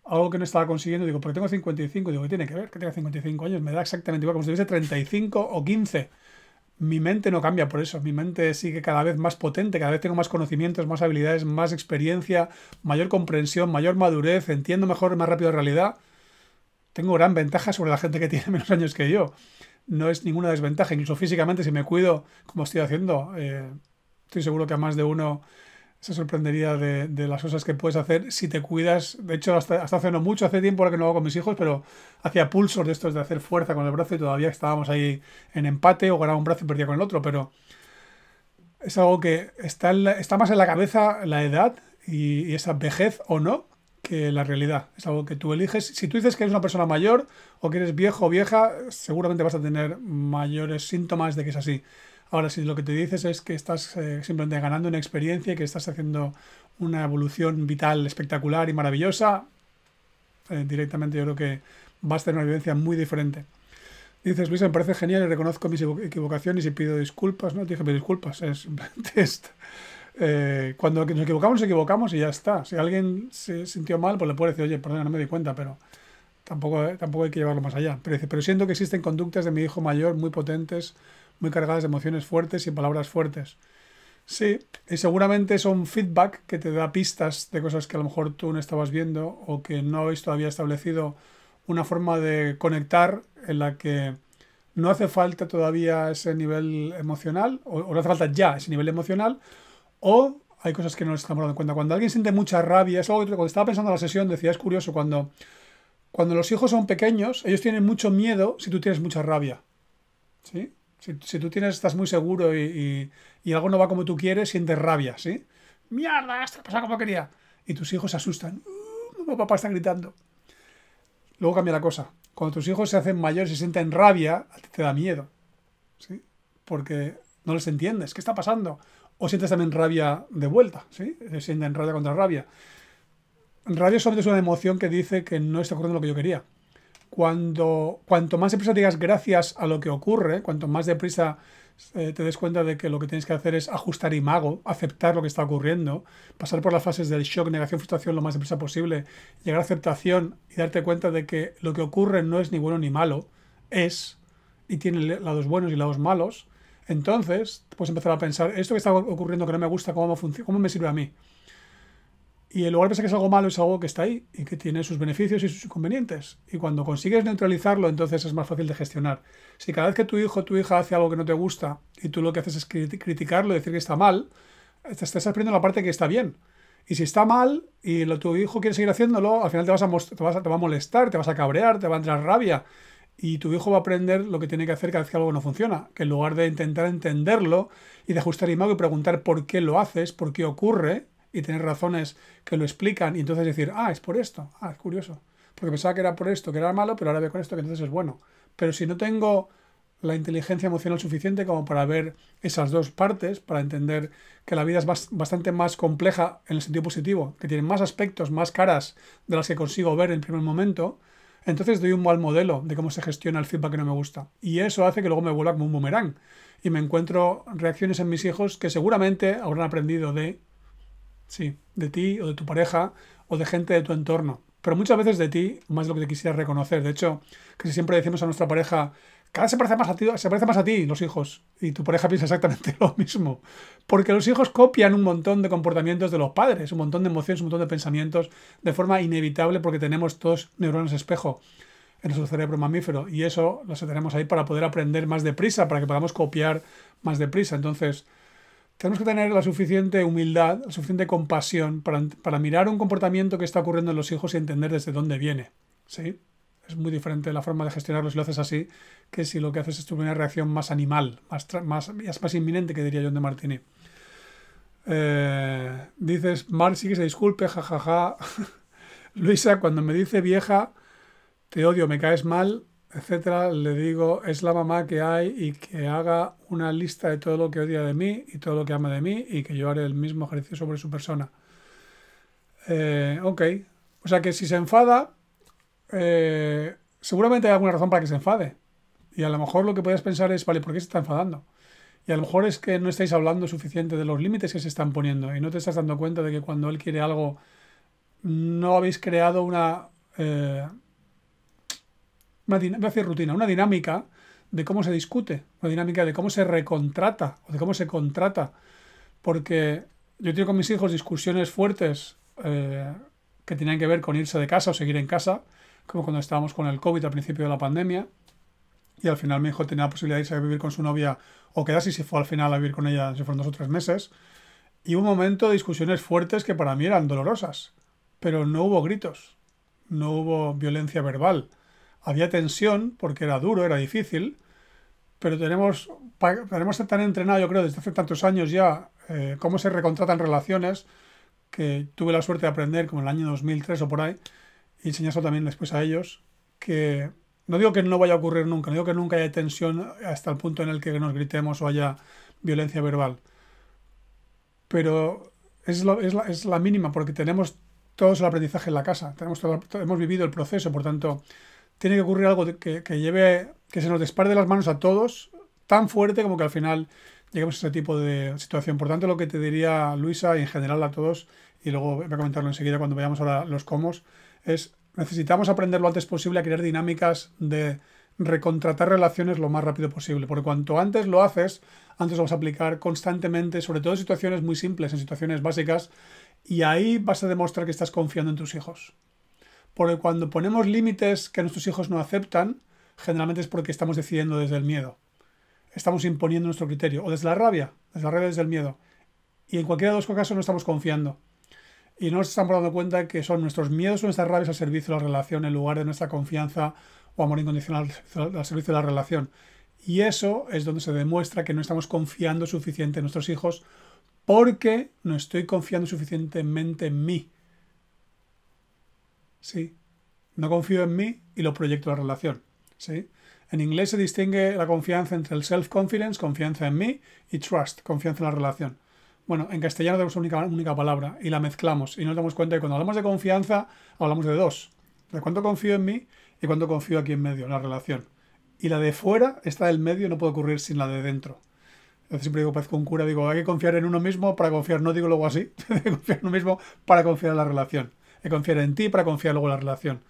algo que no estaba consiguiendo, digo, porque tengo 55, digo, ¿qué tiene que ver que tenga 55 años? Me da exactamente igual como si tuviese 35 o 15. Mi mente no cambia por eso, mi mente sigue cada vez más potente, cada vez tengo más conocimientos, más habilidades, más experiencia, mayor comprensión, mayor madurez, entiendo mejor, más rápido la realidad. Tengo gran ventaja sobre la gente que tiene menos años que yo. No es ninguna desventaja, incluso físicamente si me cuido como estoy haciendo, eh, estoy seguro que a más de uno se sorprendería de, de, las cosas que puedes hacer si te cuidas. De hecho, hasta, hasta hace no mucho, hace tiempo ahora que no hago con mis hijos, pero hacía pulsos de estos de hacer fuerza con el brazo y todavía estábamos ahí en empate o ganaba un brazo y perdía con el otro, pero es algo que está, está más en la cabeza la edad y, y, esa vejez o no que la realidad. Es algo que tú eliges. Si tú dices que eres una persona mayor o que eres viejo o vieja, seguramente vas a tener mayores síntomas de que es así. Ahora, si lo que te dices es que estás eh, simplemente ganando una experiencia, y que estás haciendo una evolución vital espectacular y maravillosa, eh, directamente yo creo que vas a tener una vivencia muy diferente. Dices, Luisa, me parece genial y reconozco mis equivocaciones y pido disculpas. No te dije, mis disculpas, es simplemente eh, cuando nos equivocamos, nos equivocamos y ya está. Si alguien se sintió mal, pues le puede decir, oye, perdona, no me di cuenta, pero tampoco, tampoco hay que llevarlo más allá. pero siento que existen conductas de mi hijo mayor muy potentes muy cargadas de emociones fuertes y palabras fuertes. Sí, y seguramente son feedback que te da pistas de cosas que a lo mejor tú no estabas viendo o que no habéis todavía establecido una forma de conectar en la que no hace falta todavía ese nivel emocional, o, no hace falta ya ese nivel emocional, o hay cosas que no les estamos dando cuenta. Cuando alguien siente mucha rabia, es algo que cuando estaba pensando en la sesión decía, es curioso, cuando, cuando los hijos son pequeños, ellos tienen mucho miedo si tú tienes mucha rabia. ¿Sí? Si, tú tienes, estás muy seguro y, y, algo no va como tú quieres, sientes rabia, ¿sí? ¡Mierda! Esto pasa como quería. Y tus hijos se asustan. ¡Uh, papá está gritando! Luego cambia la cosa. Cuando tus hijos se hacen mayores y se sienten rabia, te da miedo. ¿Sí? Porque no les entiendes. ¿Qué está pasando? O sientes también rabia de vuelta, ¿sí? Se sienten rabia contra rabia. Rabia solamente es una emoción que dice que no está ocurriendo lo que yo quería cuando cuanto más deprisa digas gracias a lo que ocurre, cuanto más deprisa eh, te des cuenta de que lo que tienes que hacer es ajustar y mago, aceptar lo que está ocurriendo, pasar por las fases del shock, negación, frustración lo más deprisa posible, llegar a aceptación y darte cuenta de que lo que ocurre no es ni bueno ni malo, es y tiene lados buenos y lados malos, entonces puedes empezar a pensar, esto que está ocurriendo que no me gusta, ¿cómo, cómo me sirve a mí? Y en lugar de que es algo malo, es algo que está ahí y que tiene sus beneficios y sus inconvenientes. Y cuando consigues neutralizarlo, entonces es más fácil de gestionar. Si cada vez que tu hijo o tu hija hace algo que no te gusta y tú lo que haces es criticarlo y decir que está mal, te estás aprendiendo la parte que está bien. Y si está mal y lo, tu hijo quiere seguir haciéndolo, al final te, vas a te, vas a, te va a molestar, te vas a cabrear, te va a entrar rabia. Y tu hijo va a aprender lo que tiene que hacer cada vez que algo no funciona. Que en lugar de intentar entenderlo y de ajustar el imago y preguntar por qué lo haces, por qué ocurre, y tener razones que lo explican y entonces decir, ah, es por esto, ah, es curioso. Porque pensaba que era por esto, que era malo, pero ahora veo con esto que entonces es bueno. Pero si no tengo la inteligencia emocional suficiente como para ver esas dos partes, para entender que la vida es bastante más compleja en el sentido positivo, que tiene más aspectos, más caras de las que consigo ver en primer momento, entonces doy un mal modelo de cómo se gestiona el feedback que no me gusta. Y eso hace que luego me vuelva como un boomerang y me encuentro reacciones en mis hijos que seguramente habrán aprendido de Sí, de ti o de tu pareja o de gente de tu entorno. Pero muchas veces de ti, más de lo que te quisiera reconocer. De hecho, casi siempre decimos a nuestra pareja, cada vez se parece más a ti, se parece más a ti, los hijos. Y tu pareja piensa exactamente lo mismo. Porque los hijos copian un montón de comportamientos de los padres, un montón de emociones, un montón de pensamientos, de forma inevitable porque tenemos todos neuronas espejo en nuestro cerebro mamífero. Y eso lo tenemos ahí para poder aprender más deprisa, para que podamos copiar más deprisa. Entonces, tenemos que tener la suficiente humildad, la suficiente compasión para, mirar un comportamiento que está ocurriendo en los hijos y entender desde dónde viene. ¿sí? Es muy diferente la forma de gestionarlo si lo haces así que si lo que haces es tu una reacción más animal, más, más, inminente, que diría John de Martini. Eh, dices, Mar, sí que se disculpe, jajaja. Luisa, cuando me dice vieja, te odio, me caes mal, etcétera, le digo, es la mamá que hay y que haga una lista de todo lo que odia de mí y todo lo que ama de mí y que yo haré el mismo ejercicio sobre su persona. Eh, ok. O sea que si se enfada, eh, seguramente hay alguna razón para que se enfade. Y a lo mejor lo que puedas pensar es, vale, ¿por qué se está enfadando? Y a lo mejor es que no estáis hablando suficiente de los límites que se están poniendo y no te estás dando cuenta de que cuando él quiere algo, no habéis creado una... Eh, una, rutina, una dinámica de cómo se discute, una dinámica de cómo se recontrata o de cómo se contrata. Porque yo tengo con mis hijos discusiones fuertes eh, que tenían que ver con irse de casa o seguir en casa, como cuando estábamos con el COVID al principio de la pandemia. Y al final mi hijo tenía la posibilidad de irse a vivir con su novia o quedarse y se fue al final a vivir con ella, se fueron dos o tres meses. Y un momento de discusiones fuertes que para mí eran dolorosas, pero no hubo gritos, no hubo violencia verbal, había tensión porque era duro, era difícil, pero tenemos, tenemos tan entrenado, yo creo, desde hace tantos años ya, eh, cómo se recontratan relaciones, que tuve la suerte de aprender como en el año 2003 o por ahí, y eso también después a ellos, que no digo que no vaya a ocurrir nunca, no digo que nunca haya tensión hasta el punto en el que nos gritemos o haya violencia verbal, pero es, la, mínima porque tenemos todo el aprendizaje en la casa, tenemos hemos vivido el proceso, por tanto, tiene que ocurrir algo que, lleve, que se nos dispare de las manos a todos, tan fuerte como que al final lleguemos a ese tipo de situación. Por tanto, lo que te diría Luisa y en general a todos, y luego voy a comentarlo enseguida cuando veamos ahora los comos, es necesitamos aprender lo antes posible a crear dinámicas de recontratar relaciones lo más rápido posible, porque cuanto antes lo haces, antes lo vas a aplicar constantemente, sobre todo en situaciones muy simples, en situaciones básicas, y ahí vas a demostrar que estás confiando en tus hijos. Porque cuando ponemos límites que nuestros hijos no aceptan, generalmente es porque estamos decidiendo desde el miedo. Estamos imponiendo nuestro criterio. O desde la rabia, desde la rabia, desde el miedo. Y en cualquiera de los casos no estamos confiando. Y no nos estamos dando cuenta que son nuestros miedos o nuestras rabias al servicio de la relación en lugar de nuestra confianza o amor incondicional al servicio de la relación. Y eso es donde se demuestra que no estamos confiando suficiente en nuestros hijos porque no estoy confiando suficientemente en mí. ¿sí? No confío en mí y lo proyecto a la relación, ¿sí? En inglés se distingue la confianza entre el self-confidence, confianza en mí, y trust, confianza en la relación. Bueno, en castellano tenemos una única, palabra y la mezclamos y nos damos cuenta de que cuando hablamos de confianza hablamos de dos. De cuánto confío en mí y cuánto confío aquí en medio, en la relación. Y la de fuera, está del medio, no puede ocurrir sin la de dentro. entonces siempre digo, parezco con cura, digo, hay que confiar en uno mismo para confiar, no digo luego así, hay que confiar en uno mismo para confiar en la relación de confiar en ti para confiar luego en la relación.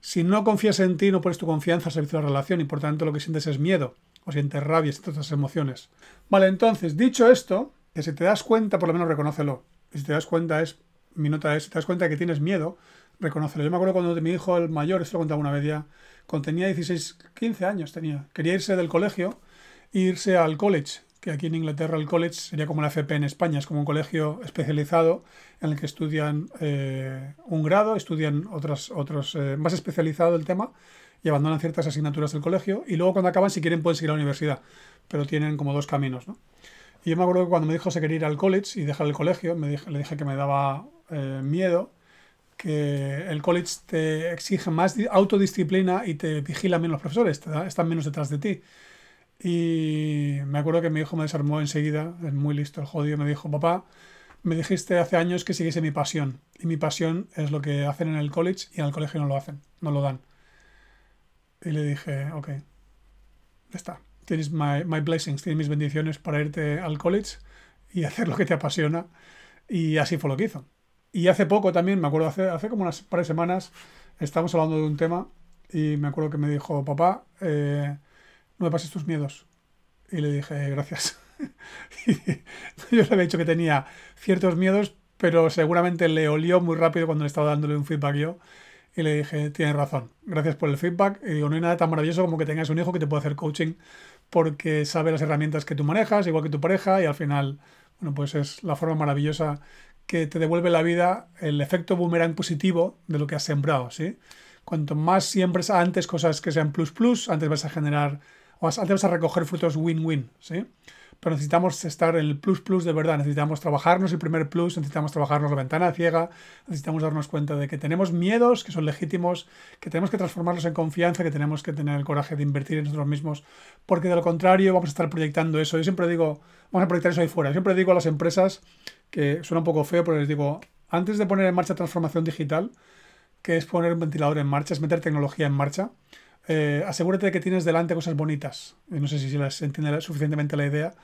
Si no confías en ti, no pones tu confianza al servicio de la relación y por tanto lo que sientes es miedo, o sientes rabia, sientes otras emociones. Vale, entonces, dicho esto, que si te das cuenta, por lo menos reconócelo. si te das cuenta es, mi nota es, si te das cuenta que tienes miedo, reconócelo. Yo me acuerdo cuando mi hijo, el mayor, esto lo contaba una vez ya, cuando tenía 16, 15 años tenía, quería irse del colegio, e irse al college, que aquí en Inglaterra el college sería como la FP en España, es como un colegio especializado en el que estudian eh, un grado, estudian otras, otros, eh, más especializado del tema y abandonan ciertas asignaturas del colegio y luego cuando acaban si quieren pueden seguir a la universidad, pero tienen como dos caminos, ¿no? Y yo me acuerdo que cuando me dijo se quería ir al college y dejar el colegio, le dije que me daba eh, miedo, que el college te exige más autodisciplina y te vigilan menos los profesores, están menos detrás de ti. Y me acuerdo que mi hijo me desarmó enseguida, es muy listo el jodido, me dijo, papá, me dijiste hace años que siguiese mi pasión. Y mi pasión es lo que hacen en el college y en el colegio no lo hacen, no lo dan. Y le dije, ok, ya está. Tienes my, my blessings, tienes mis bendiciones para irte al college y hacer lo que te apasiona. Y así fue lo que hizo. Y hace poco también, me acuerdo, hace, hace como unas par de semanas, estábamos hablando de un tema y me acuerdo que me dijo, papá, eh, no me pases tus miedos. Y le dije, gracias. yo le había dicho que tenía ciertos miedos, pero seguramente le olió muy rápido cuando le estaba dándole un feedback yo. Y le dije, tienes razón, gracias por el feedback. Y digo, no hay nada tan maravilloso como que tengas un hijo que te pueda hacer coaching porque sabe las herramientas que tú manejas, igual que tu pareja, y al final, bueno, pues es la forma maravillosa que te devuelve la vida el efecto boomerang positivo de lo que has sembrado, ¿sí? Cuanto más siempre antes cosas que sean plus plus, antes vas a generar antes a recoger frutos win-win, ¿sí? Pero necesitamos estar el plus plus de verdad, necesitamos trabajarnos el primer plus, necesitamos trabajarnos la ventana ciega, necesitamos darnos cuenta de que tenemos miedos que son legítimos, que tenemos que transformarlos en confianza, que tenemos que tener el coraje de invertir en nosotros mismos, porque de lo contrario vamos a estar proyectando eso. Yo siempre digo, vamos a proyectar eso ahí fuera. Yo siempre digo a las empresas, que suena un poco feo, pero les digo, antes de poner en marcha transformación digital, que es poner un ventilador en marcha, es meter tecnología en marcha, eh, asegúrate de que tienes delante cosas bonitas. Eh, no sé si se las entiende suficientemente la idea,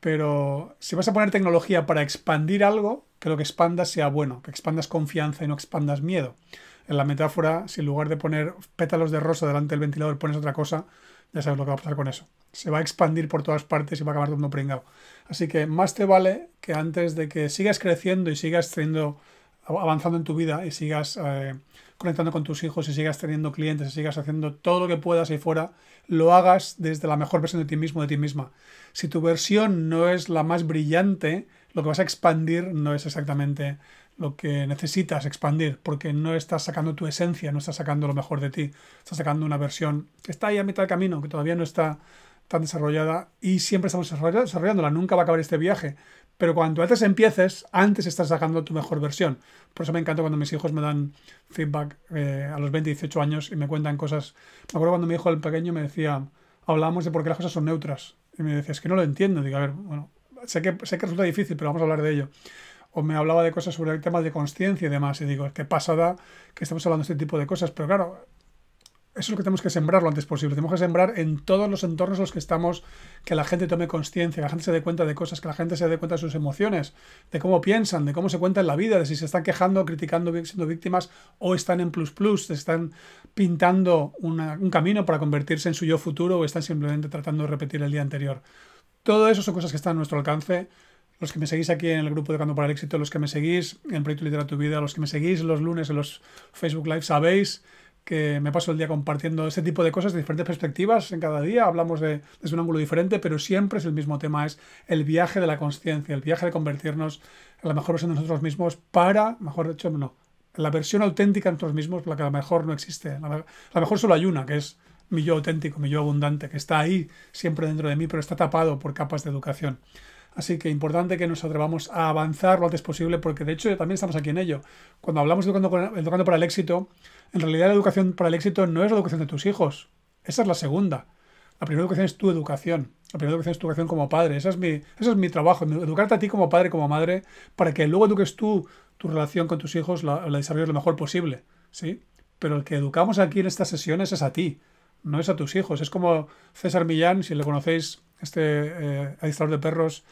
pero si vas a poner tecnología para expandir algo, que lo que expandas sea bueno, que expandas confianza y no expandas miedo. En la metáfora, si en lugar de poner pétalos de rosa delante del ventilador pones otra cosa, ya sabes lo que va a pasar con eso. Se va a expandir por todas partes y va a acabar todo mundo pringado. Así que más te vale que antes de que sigas creciendo y sigas teniendo, avanzando en tu vida y sigas eh, conectando con tus hijos, y sigas teniendo clientes, y sigas haciendo todo lo que puedas ahí fuera, lo hagas desde la mejor versión de ti mismo, de ti misma. Si tu versión no es la más brillante, lo que vas a expandir no es exactamente lo que necesitas expandir, porque no estás sacando tu esencia, no estás sacando lo mejor de ti, estás sacando una versión que está ahí a mitad de camino, que todavía no está tan desarrollada y siempre estamos desarrollándola, nunca va a acabar este viaje, pero cuando antes empieces, antes estás sacando tu mejor versión. Por eso me encanta cuando mis hijos me dan feedback eh, a los 20, 18 años y me cuentan cosas. Me acuerdo cuando mi hijo, el pequeño, me decía, hablábamos de por qué las cosas son neutras. Y me decía, es que no lo entiendo. Digo, a ver, bueno, sé que, sé que resulta difícil, pero vamos a hablar de ello o me hablaba de cosas sobre el tema de conciencia y demás, y digo, qué pasada que estamos hablando de este tipo de cosas, pero claro, eso es lo que tenemos que sembrar lo antes posible. Tenemos que sembrar en todos los entornos en los que estamos, que la gente tome conciencia, que la gente se dé cuenta de cosas, que la gente se dé cuenta de sus emociones, de cómo piensan, de cómo se cuenta en la vida, de si se están quejando, criticando, siendo víctimas o están en plus plus, están pintando un camino para convertirse en su yo futuro o están simplemente tratando de repetir el día anterior. Todo eso son cosas que están a nuestro alcance los que me seguís aquí en el grupo de Canto para el Éxito, los que me seguís en Proyecto Literatura Tu Vida, los que me seguís los lunes en los Facebook Live, sabéis que me paso el día compartiendo ese tipo de cosas de diferentes perspectivas en cada día. Hablamos de, desde un ángulo diferente, pero siempre es el mismo tema, es el viaje de la conciencia, el viaje de convertirnos pues, en la mejor versión de nosotros mismos para, mejor dicho, no, la versión auténtica de nosotros mismos, la que a lo mejor no existe. La, lo mejor solo hay una, que es mi yo auténtico, mi yo abundante, que está ahí siempre dentro de mí, pero está tapado por capas de educación. Así que importante que nos atrevamos a avanzar lo antes posible, porque de hecho también estamos aquí en ello. Cuando hablamos de educando para el éxito, en realidad la educación para el éxito no es la educación de tus hijos. Esa es la segunda. La primera educación es tu educación. La primera educación es tu educación como padre. Ese es mi, ese es mi trabajo, educarte a ti como padre, como madre, para que luego eduques tú tu relación con tus hijos, la, desarrolles lo mejor posible. ¿sí? Pero el que educamos aquí en estas sesiones es a ti, no es a tus hijos. Es como César Millán, si le conocéis, este eh, adiestrador de perros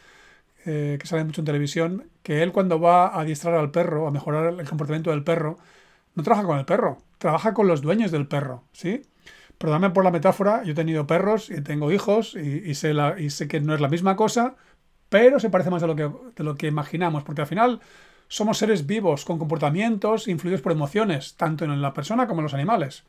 eh, que sale mucho en televisión, que él cuando va a adiestrar al perro, a mejorar el comportamiento del perro, no trabaja con el perro, trabaja con los dueños del perro, ¿sí? Perdóname por la metáfora, yo he tenido perros y tengo hijos y, sé, la, y sé, que no es la misma cosa, pero se parece más a lo que, de lo que imaginamos, porque al final somos seres vivos, con comportamientos influidos por emociones, tanto en la persona como en los animales.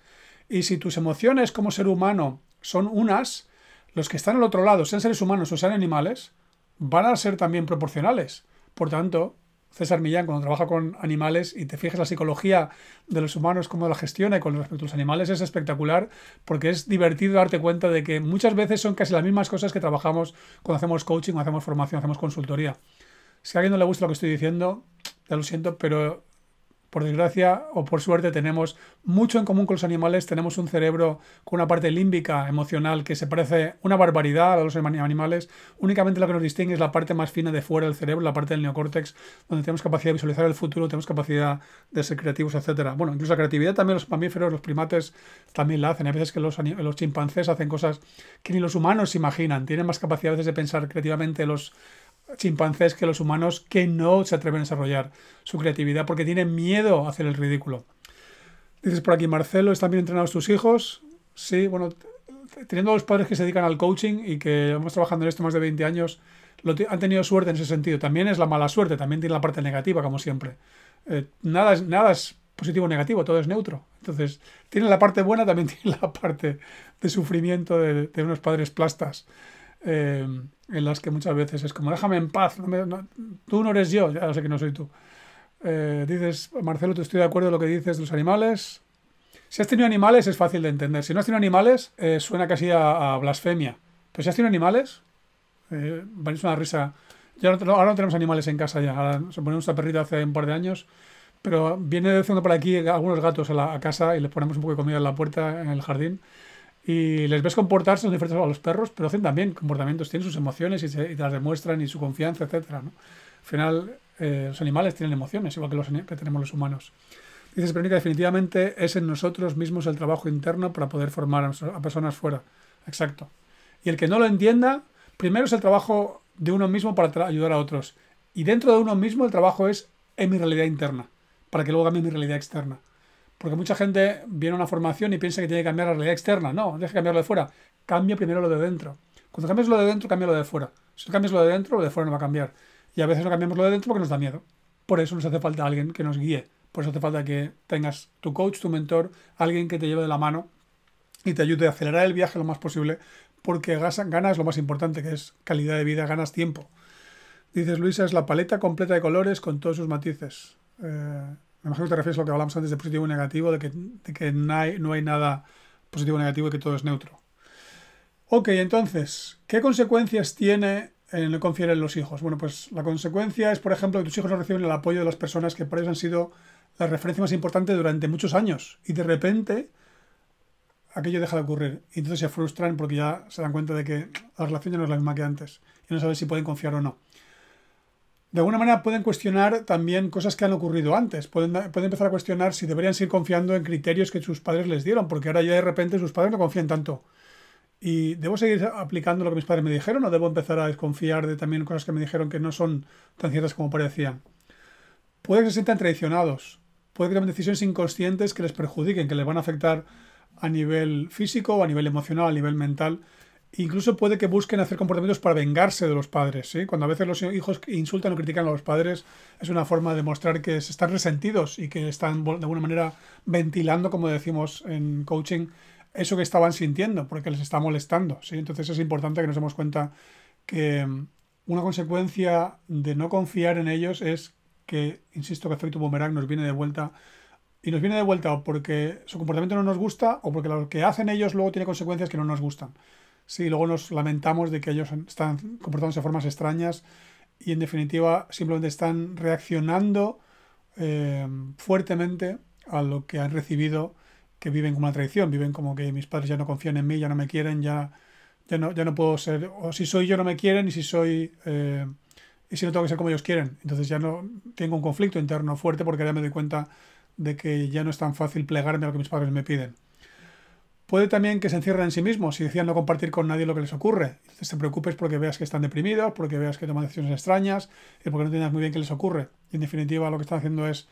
Y si tus emociones como ser humano son unas, los que están al otro lado, sean seres humanos o sean animales, van a ser también proporcionales. Por tanto, César Millán cuando trabaja con animales y te fijas la psicología de los humanos, cómo la gestiona y con respecto a los animales es espectacular porque es divertido darte cuenta de que muchas veces son casi las mismas cosas que trabajamos cuando hacemos coaching, cuando hacemos formación, cuando hacemos consultoría. Si a alguien no le gusta lo que estoy diciendo, ya lo siento, pero por desgracia o por suerte tenemos mucho en común con los animales, tenemos un cerebro con una parte límbica emocional que se parece una barbaridad a los animales, únicamente lo que nos distingue es la parte más fina de fuera del cerebro, la parte del neocórtex, donde tenemos capacidad de visualizar el futuro, tenemos capacidad de ser creativos, etcétera. Bueno, incluso la creatividad también los mamíferos, los primates también la hacen, hay veces que los, los chimpancés hacen cosas que ni los humanos se imaginan, tienen más capacidad a veces de pensar creativamente los chimpancés que los humanos que no se atreven a desarrollar su creatividad porque tienen miedo a hacer el ridículo. Dices por aquí, Marcelo, ¿están bien entrenados tus hijos? Sí, bueno, teniendo los padres que se dedican al coaching y que hemos trabajando en esto más de 20 años, lo han tenido suerte en ese sentido. También es la mala suerte, también tiene la parte negativa, como siempre. Eh, nada, es, nada positivo o negativo, todo es neutro. Entonces, tiene la parte buena, también tiene la parte de sufrimiento de, de unos padres plastas. Eh, en las que muchas veces es como, déjame en paz, tú no eres yo, ya sé que no soy tú. Eh, dices, Marcelo, tú estoy de acuerdo en lo que dices de los animales. Si has tenido animales es fácil de entender. Si no has tenido animales, eh, suena casi a, blasfemia. Pero si has tenido animales, eh, es una risa. Ya ahora no tenemos animales en casa ya. Ahora se ponemos esta perrita hace un par de años. Pero viene de por aquí algunos gatos a la a casa y les ponemos un poco de comida en la puerta, en el jardín y les ves comportarse, son diferentes a los perros, pero hacen también comportamientos, tienen sus emociones y, las demuestran y su confianza, etc. ¿no? Al final, eh, los animales tienen emociones, igual que, los, que tenemos los humanos. Dice que definitivamente es en nosotros mismos el trabajo interno para poder formar a, personas fuera. Exacto. Y el que no lo entienda, primero es el trabajo de uno mismo para ayudar a otros. Y dentro de uno mismo el trabajo es en mi realidad interna, para que luego cambie mi realidad externa. Porque mucha gente viene a una formación y piensa que tiene que cambiar la realidad externa. No, deja cambiar lo de fuera. Cambia primero lo de dentro. Cuando cambias lo de dentro, cambia lo de fuera. Si no cambias lo de dentro, lo de fuera no va a cambiar. Y a veces no cambiamos lo de dentro porque nos da miedo. Por eso nos hace falta alguien que nos guíe. Por eso hace falta que tengas tu coach, tu mentor, alguien que te lleve de la mano y te ayude a acelerar el viaje lo más posible, porque ganas lo más importante, que es calidad de vida, ganas tiempo. Dices, Luisa, es la paleta completa de colores con todos sus matices. Eh, me imagino que te refieres a lo que hablamos antes de positivo y negativo, de que, no, hay, nada positivo o negativo y que todo es neutro. Ok, entonces, ¿qué consecuencias tiene en confiar en los hijos? Bueno, pues la consecuencia es, por ejemplo, que tus hijos no reciben el apoyo de las personas que para ellos han sido la referencia más importante durante muchos años y de repente aquello deja de ocurrir. Y entonces se frustran porque ya se dan cuenta de que la relación ya no es la misma que antes y no saben si pueden confiar o no de alguna manera pueden cuestionar también cosas que han ocurrido antes. Pueden, empezar a cuestionar si deberían seguir confiando en criterios que sus padres les dieron, porque ahora ya de repente sus padres no confían tanto. ¿Y debo seguir aplicando lo que mis padres me dijeron o debo empezar a desconfiar de también cosas que me dijeron que no son tan ciertas como parecían? Puede que se sientan traicionados, puede que tomen decisiones inconscientes que les perjudiquen, que les van a afectar a nivel físico, a nivel emocional, a nivel mental, Incluso puede que busquen hacer comportamientos para vengarse de los padres. ¿sí? Cuando a veces los hijos insultan o critican a los padres, es una forma de mostrar que se están resentidos y que están de alguna manera ventilando, como decimos en coaching, eso que estaban sintiendo, porque les está molestando. ¿sí? Entonces es importante que nos demos cuenta que mm, una consecuencia de no confiar en ellos es que, insisto, que efecto boomerang nos viene de vuelta y nos viene de vuelta o porque su comportamiento no nos gusta o porque lo que hacen ellos luego tiene consecuencias que no nos gustan. Sí, luego nos lamentamos de que ellos están comportándose de formas extrañas y en definitiva simplemente están reaccionando eh, fuertemente a lo que han recibido, que viven como una traición, viven como que mis padres ya no confían en mí, ya no me quieren, ya, no, ya no puedo ser, o si soy yo no me quieren y si soy... Eh, y si no tengo que ser como ellos quieren. Entonces ya no tengo un conflicto interno fuerte porque ya me doy cuenta de que ya no es tan fácil plegarme a lo que mis padres me piden. Puede también que se encierren en sí mismos si decían no compartir con nadie lo que les ocurre. Entonces te preocupes porque veas que están deprimidos, porque veas que toman decisiones extrañas y porque no entiendas muy bien qué les ocurre. Y en definitiva lo que están haciendo es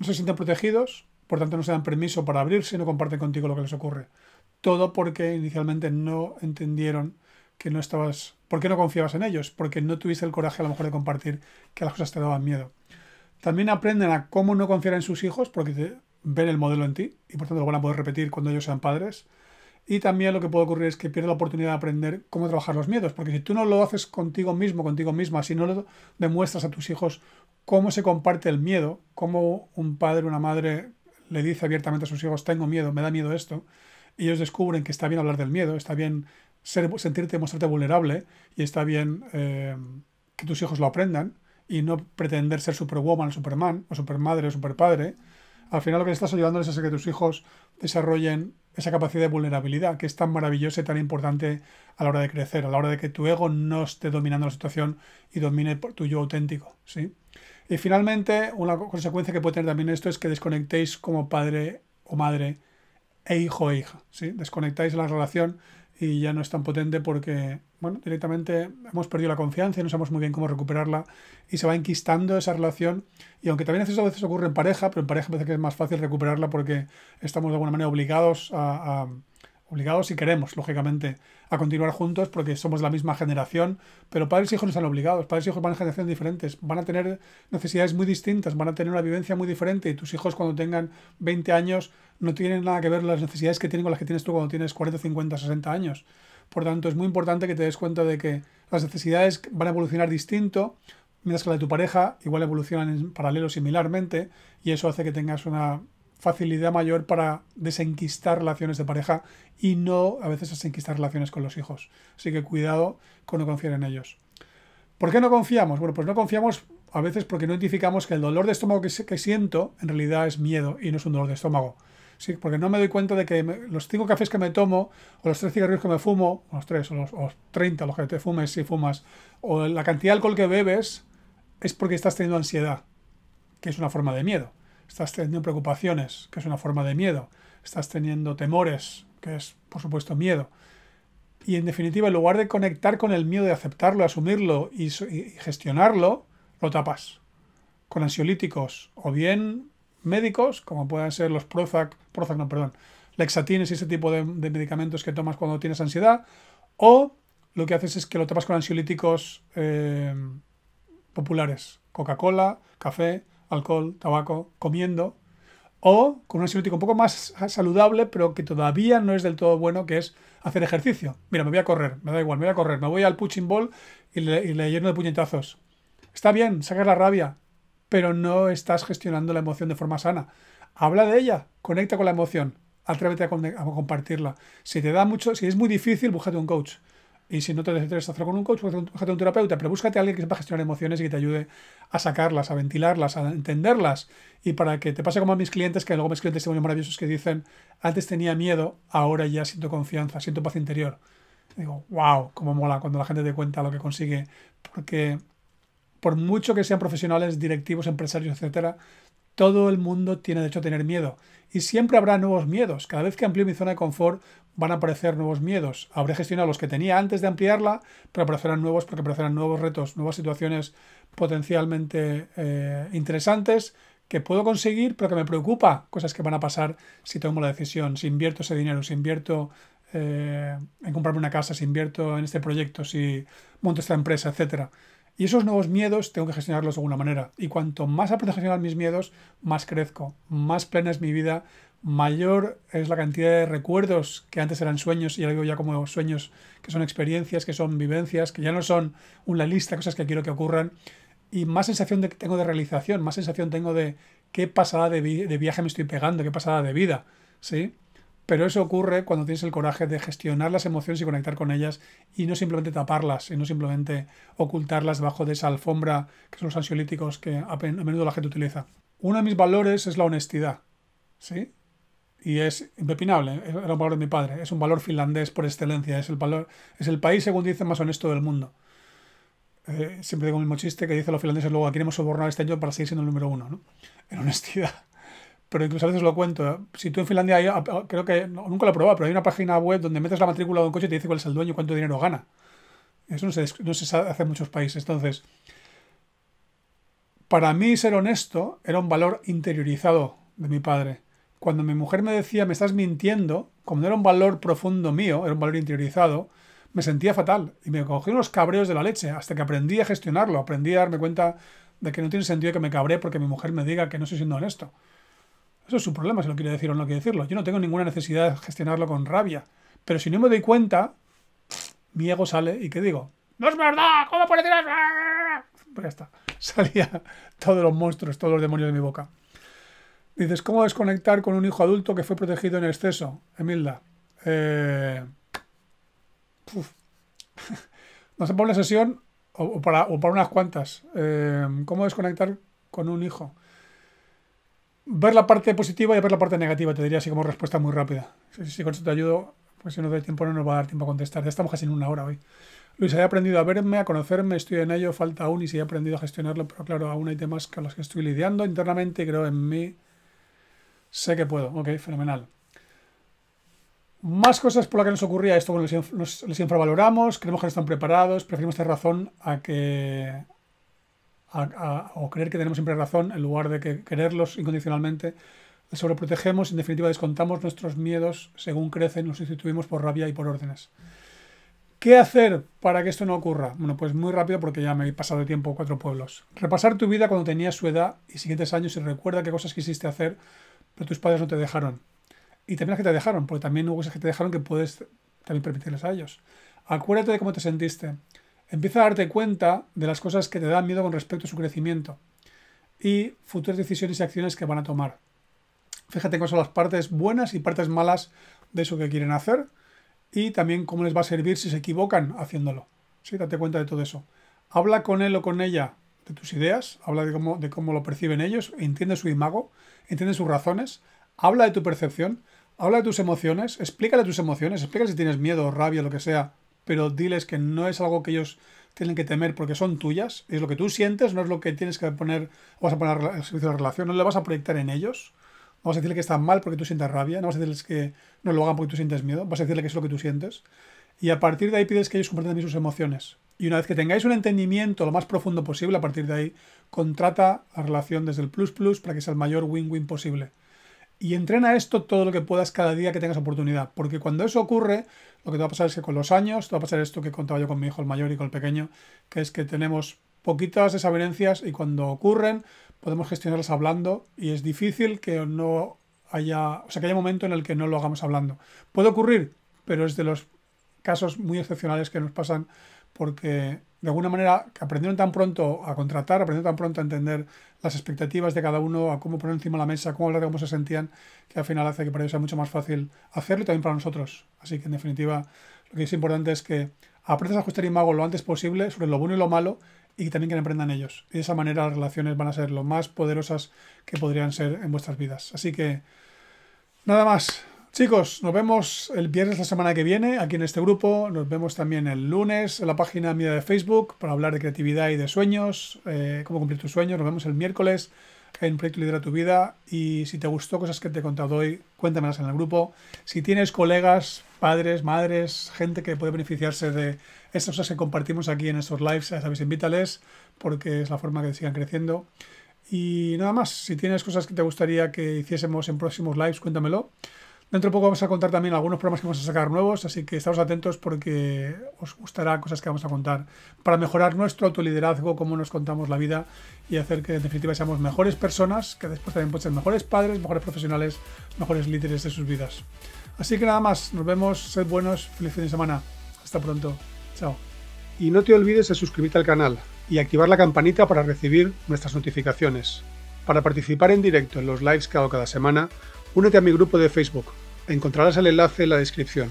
no se sienten protegidos, por tanto no se dan permiso para abrirse y no comparten contigo lo que les ocurre. Todo porque inicialmente no entendieron que no estabas, por qué no confiabas en ellos, porque no tuviste el coraje a lo mejor de compartir que las cosas te daban miedo. También aprenden a cómo no confiar en sus hijos, porque te, ver el modelo en ti y por tanto lo van a poder repetir cuando ellos sean padres. Y también lo que puede ocurrir es que pierdes la oportunidad de aprender cómo trabajar los miedos, porque si tú no lo haces contigo mismo, contigo misma, si no lo demuestras a tus hijos cómo se comparte el miedo, cómo un padre, o una madre le dice abiertamente a sus hijos, tengo miedo, me da miedo esto, y ellos descubren que está bien hablar del miedo, está bien ser, sentirte, mostrarte vulnerable, y está bien eh, que tus hijos lo aprendan, y no pretender ser superwoman, superman, o supermadre, o superpadre, al final lo que estás ayudando es a que tus hijos desarrollen esa capacidad de vulnerabilidad que es tan maravillosa y tan importante a la hora de crecer, a la hora de que tu ego no esté dominando la situación y domine tu yo auténtico, ¿sí? Y finalmente, una consecuencia que puede tener también esto es que desconectéis como padre o madre e hijo e hija, ¿sí? Desconectáis la relación y ya no es tan potente porque, bueno, directamente hemos perdido la confianza y no sabemos muy bien cómo recuperarla y se va enquistando esa relación. Y aunque también eso a veces ocurre en pareja, pero en pareja parece que es más fácil recuperarla porque estamos de alguna manera obligados a obligados si queremos, lógicamente, a continuar juntos porque somos la misma generación, pero padres y e hijos no están obligados, padres y e hijos van a generaciones diferentes, van a tener necesidades muy distintas, van a tener una vivencia muy diferente y tus hijos cuando tengan 20 años no tienen nada que ver las necesidades que tienen con las que tienes tú cuando tienes 40, 50, 60 años. Por tanto, es muy importante que te des cuenta de que las necesidades van a evolucionar distinto, mientras que la de tu pareja igual evolucionan en paralelo similarmente y eso hace que tengas una facilidad mayor para desenquistar relaciones de pareja y no a veces desenquistar relaciones con los hijos. Así que cuidado con no confiar en ellos. ¿Por qué no confiamos? Bueno, pues no confiamos a veces porque no identificamos que el dolor de estómago que, que siento en realidad es miedo y no es un dolor de estómago. Sí, porque no me doy cuenta de que los cinco cafés que me tomo, o los tres cigarrillos que me fumo, los tres, o los, o 30, los que te fumes si fumas, o la cantidad de alcohol que bebes, es porque estás teniendo ansiedad, que es una forma de miedo estás teniendo preocupaciones, que es una forma de miedo, estás teniendo temores, que es, por supuesto, miedo. Y en definitiva, en lugar de conectar con el miedo, de aceptarlo, asumirlo y, gestionarlo, lo tapas con ansiolíticos o bien médicos, como pueden ser los Prozac, Prozac no, perdón, lexatines y ese tipo de, medicamentos que tomas cuando tienes ansiedad, o lo que haces es que lo tapas con ansiolíticos eh, populares, Coca-Cola, café, alcohol, tabaco, comiendo, o con un semiótico un poco más saludable, pero que todavía no es del todo bueno, que es hacer ejercicio. Mira, me voy a correr, me da igual, me voy a correr, me voy al punching ball y le, lleno de puñetazos. Está bien, sacas la rabia, pero no estás gestionando la emoción de forma sana. Habla de ella, conecta con la emoción, atrévete a, compartirla. Si te da mucho, si es muy difícil, búscate un coach. Y si no te deseas hacer con un coach, búscate pues un terapeuta, pero búscate a alguien que sepa gestionar emociones y que te ayude a sacarlas, a ventilarlas, a entenderlas. Y para que te pase como a mis clientes, que luego me clientes testimonios muy maravillosos que dicen, antes tenía miedo, ahora ya siento confianza, siento paz interior. digo, wow, cómo mola cuando la gente te cuenta lo que consigue. Porque por mucho que sean profesionales, directivos, empresarios, etcétera, todo el mundo tiene derecho a tener miedo y siempre habrá nuevos miedos. Cada vez que amplio mi zona de confort van a aparecer nuevos miedos. Habré gestionado los que tenía antes de ampliarla, pero aparecerán nuevos porque aparecerán nuevos retos, nuevas situaciones potencialmente eh, interesantes que puedo conseguir, pero que me preocupa cosas que van a pasar si tomo la decisión, si invierto ese dinero, si invierto eh, en comprarme una casa, si invierto en este proyecto, si monto esta empresa, etcétera. Y esos nuevos miedos tengo que gestionarlos de alguna manera. Y cuanto más aprendo a gestionar mis miedos, más crezco, más plena es mi vida, mayor es la cantidad de recuerdos que antes eran sueños, y ahora digo ya como sueños, que son experiencias, que son vivencias, que ya no son una lista de cosas que quiero que ocurran. Y más sensación de, tengo de realización, más sensación tengo de qué pasada de, de viaje me estoy pegando, qué pasada de vida. ¿Sí? Pero eso ocurre cuando tienes el coraje de gestionar las emociones y conectar con ellas y no simplemente taparlas, y no simplemente ocultarlas bajo de esa alfombra que son los ansiolíticos que a, menudo la gente utiliza. Uno de mis valores es la honestidad, ¿sí? Y es impepinable, eh, era un valor de mi padre, es un valor finlandés por excelencia, es el, valor, es el país, según dicen, más honesto del mundo. Eh, siempre digo el mismo chiste que dice los finlandeses luego, queremos sobornar este año para seguir siendo el número uno, ¿no? En honestidad pero incluso a veces lo cuento. Si tú en Finlandia, creo que nunca lo he probado, pero hay una página web donde metes la matrícula de un coche y te dice cuál es el dueño y cuánto dinero gana. Eso no se, no se hace en muchos países. Entonces, para mí ser honesto era un valor interiorizado de mi padre. Cuando mi mujer me decía, me estás mintiendo, como no era un valor profundo mío, era un valor interiorizado, me sentía fatal y me cogí unos cabreos de la leche hasta que aprendí a gestionarlo, aprendí a darme cuenta de que no tiene sentido que me cabré porque mi mujer me diga que no estoy siendo honesto. Eso es su problema, si lo quiere decir o no quiere decirlo. Yo no tengo ninguna necesidad de gestionarlo con rabia. Pero si no me doy cuenta, mi ego sale y ¿qué digo? ¡No es verdad! ¿Cómo puede decir Pues ya está. Salía todos los monstruos, todos los demonios de mi boca. Dices, ¿cómo desconectar con un hijo adulto que fue protegido en exceso? Emilda. Eh, no sé, para una sesión o, para, o para unas cuantas. Eh, ¿Cómo desconectar con un hijo? ver la parte positiva y ver la parte negativa, te diría así como respuesta muy rápida. Si, con eso te ayudo, pues si no te doy tiempo no nos va a dar tiempo a contestar. Ya estamos casi en una hora hoy. Luis, he aprendido a verme, a conocerme, estoy en ello, falta aún y si he aprendido a gestionarlo, pero claro, aún hay temas con los que estoy lidiando internamente y creo en mí. Sé que puedo. Ok, fenomenal. Más cosas por las que nos ocurría esto, bueno, les, infravaloramos, creemos que no están preparados, preferimos tener razón a que o creer que tenemos siempre razón en lugar de que quererlos incondicionalmente. Sobreprotegemos, en definitiva, descontamos nuestros miedos según crecen, nos sustituimos por rabia y por órdenes. ¿Qué hacer para que esto no ocurra? Bueno, pues muy rápido porque ya me he pasado de tiempo cuatro pueblos. Repasar tu vida cuando tenías su edad y siguientes años y recuerda qué cosas quisiste hacer, pero tus padres no te dejaron. Y también las que te dejaron, porque también hubo cosas que te dejaron que puedes también permitirles a ellos. Acuérdate de cómo te sentiste. Empieza a darte cuenta de las cosas que te dan miedo con respecto a su crecimiento y futuras decisiones y acciones que van a tomar. Fíjate cuáles son las partes buenas y partes malas de eso que quieren hacer y también cómo les va a servir si se equivocan haciéndolo. date cuenta de todo eso. Habla con él o con ella de tus ideas, habla de cómo, de cómo lo perciben ellos, entiende su imago, entiende sus razones, habla de tu percepción, habla de tus emociones, explícale tus emociones, explícale si tienes miedo, rabia, lo que sea, pero diles que no es algo que ellos tienen que temer porque son tuyas, es lo que tú sientes, no es lo que tienes que poner, vas a poner al servicio de la relación, no le vas a proyectar en ellos, no vas a decirle que está mal porque tú sientes rabia, no vas a decirles que no lo hagan porque tú sientes miedo, vas a decirle que es lo que tú sientes, y a partir de ahí pides que ellos compartan sus emociones. Y una vez que tengáis un entendimiento lo más profundo posible, a partir de ahí, contrata la relación desde el plus plus para que sea el mayor win-win posible. Y entrena esto todo lo que puedas cada día que tengas oportunidad. Porque cuando eso ocurre, lo que te va a pasar es que con los años, te va a pasar esto que contaba yo con mi hijo el mayor y con el pequeño, que es que tenemos poquitas desavenencias y cuando ocurren podemos gestionarlas hablando y es difícil que no haya, o sea, que haya momento en el que no lo hagamos hablando. Puede ocurrir, pero es de los casos muy excepcionales que nos pasan porque de alguna manera aprendieron tan pronto a contratar, aprendieron tan pronto a entender las expectativas de cada uno, a cómo poner encima la mesa, cómo hablar de cómo se sentían, que al final hace que para ellos sea mucho más fácil hacerlo y también para nosotros. Así que en definitiva, lo que es importante es que aprendas a ajustar mago lo antes posible sobre lo bueno y lo malo y también que aprendan ellos. Y de esa manera las relaciones van a ser lo más poderosas que podrían ser en vuestras vidas. Así que nada más. Chicos, nos vemos el viernes la semana que viene aquí en este grupo. Nos vemos también el lunes en la página mía de Facebook para hablar de creatividad y de sueños, eh, cómo cumplir tus sueños. Nos vemos el miércoles en Proyecto Lidera tu Vida. Y si te gustó cosas que te he contado hoy, cuéntamelas en el grupo. Si tienes colegas, padres, madres, gente que puede beneficiarse de estas cosas que compartimos aquí en estos lives, ya sabéis, invítales porque es la forma que sigan creciendo. Y nada más, si tienes cosas que te gustaría que hiciésemos en próximos lives, cuéntamelo. Dentro de poco vamos a contar también algunos programas que vamos a sacar nuevos, así que estamos atentos porque os gustará cosas que vamos a contar para mejorar nuestro autoliderazgo, cómo nos contamos la vida y hacer que en definitiva seamos mejores personas, que después también pueden ser mejores padres, mejores profesionales, mejores líderes de sus vidas. Así que nada más, nos vemos, sed buenos, feliz fin de semana. Hasta pronto. Chao. Y no te olvides de suscribirte al canal y activar la campanita para recibir nuestras notificaciones. Para participar en directo en los lives que hago cada semana, Únete a mi grupo de Facebook. Encontrarás el enlace en la descripción.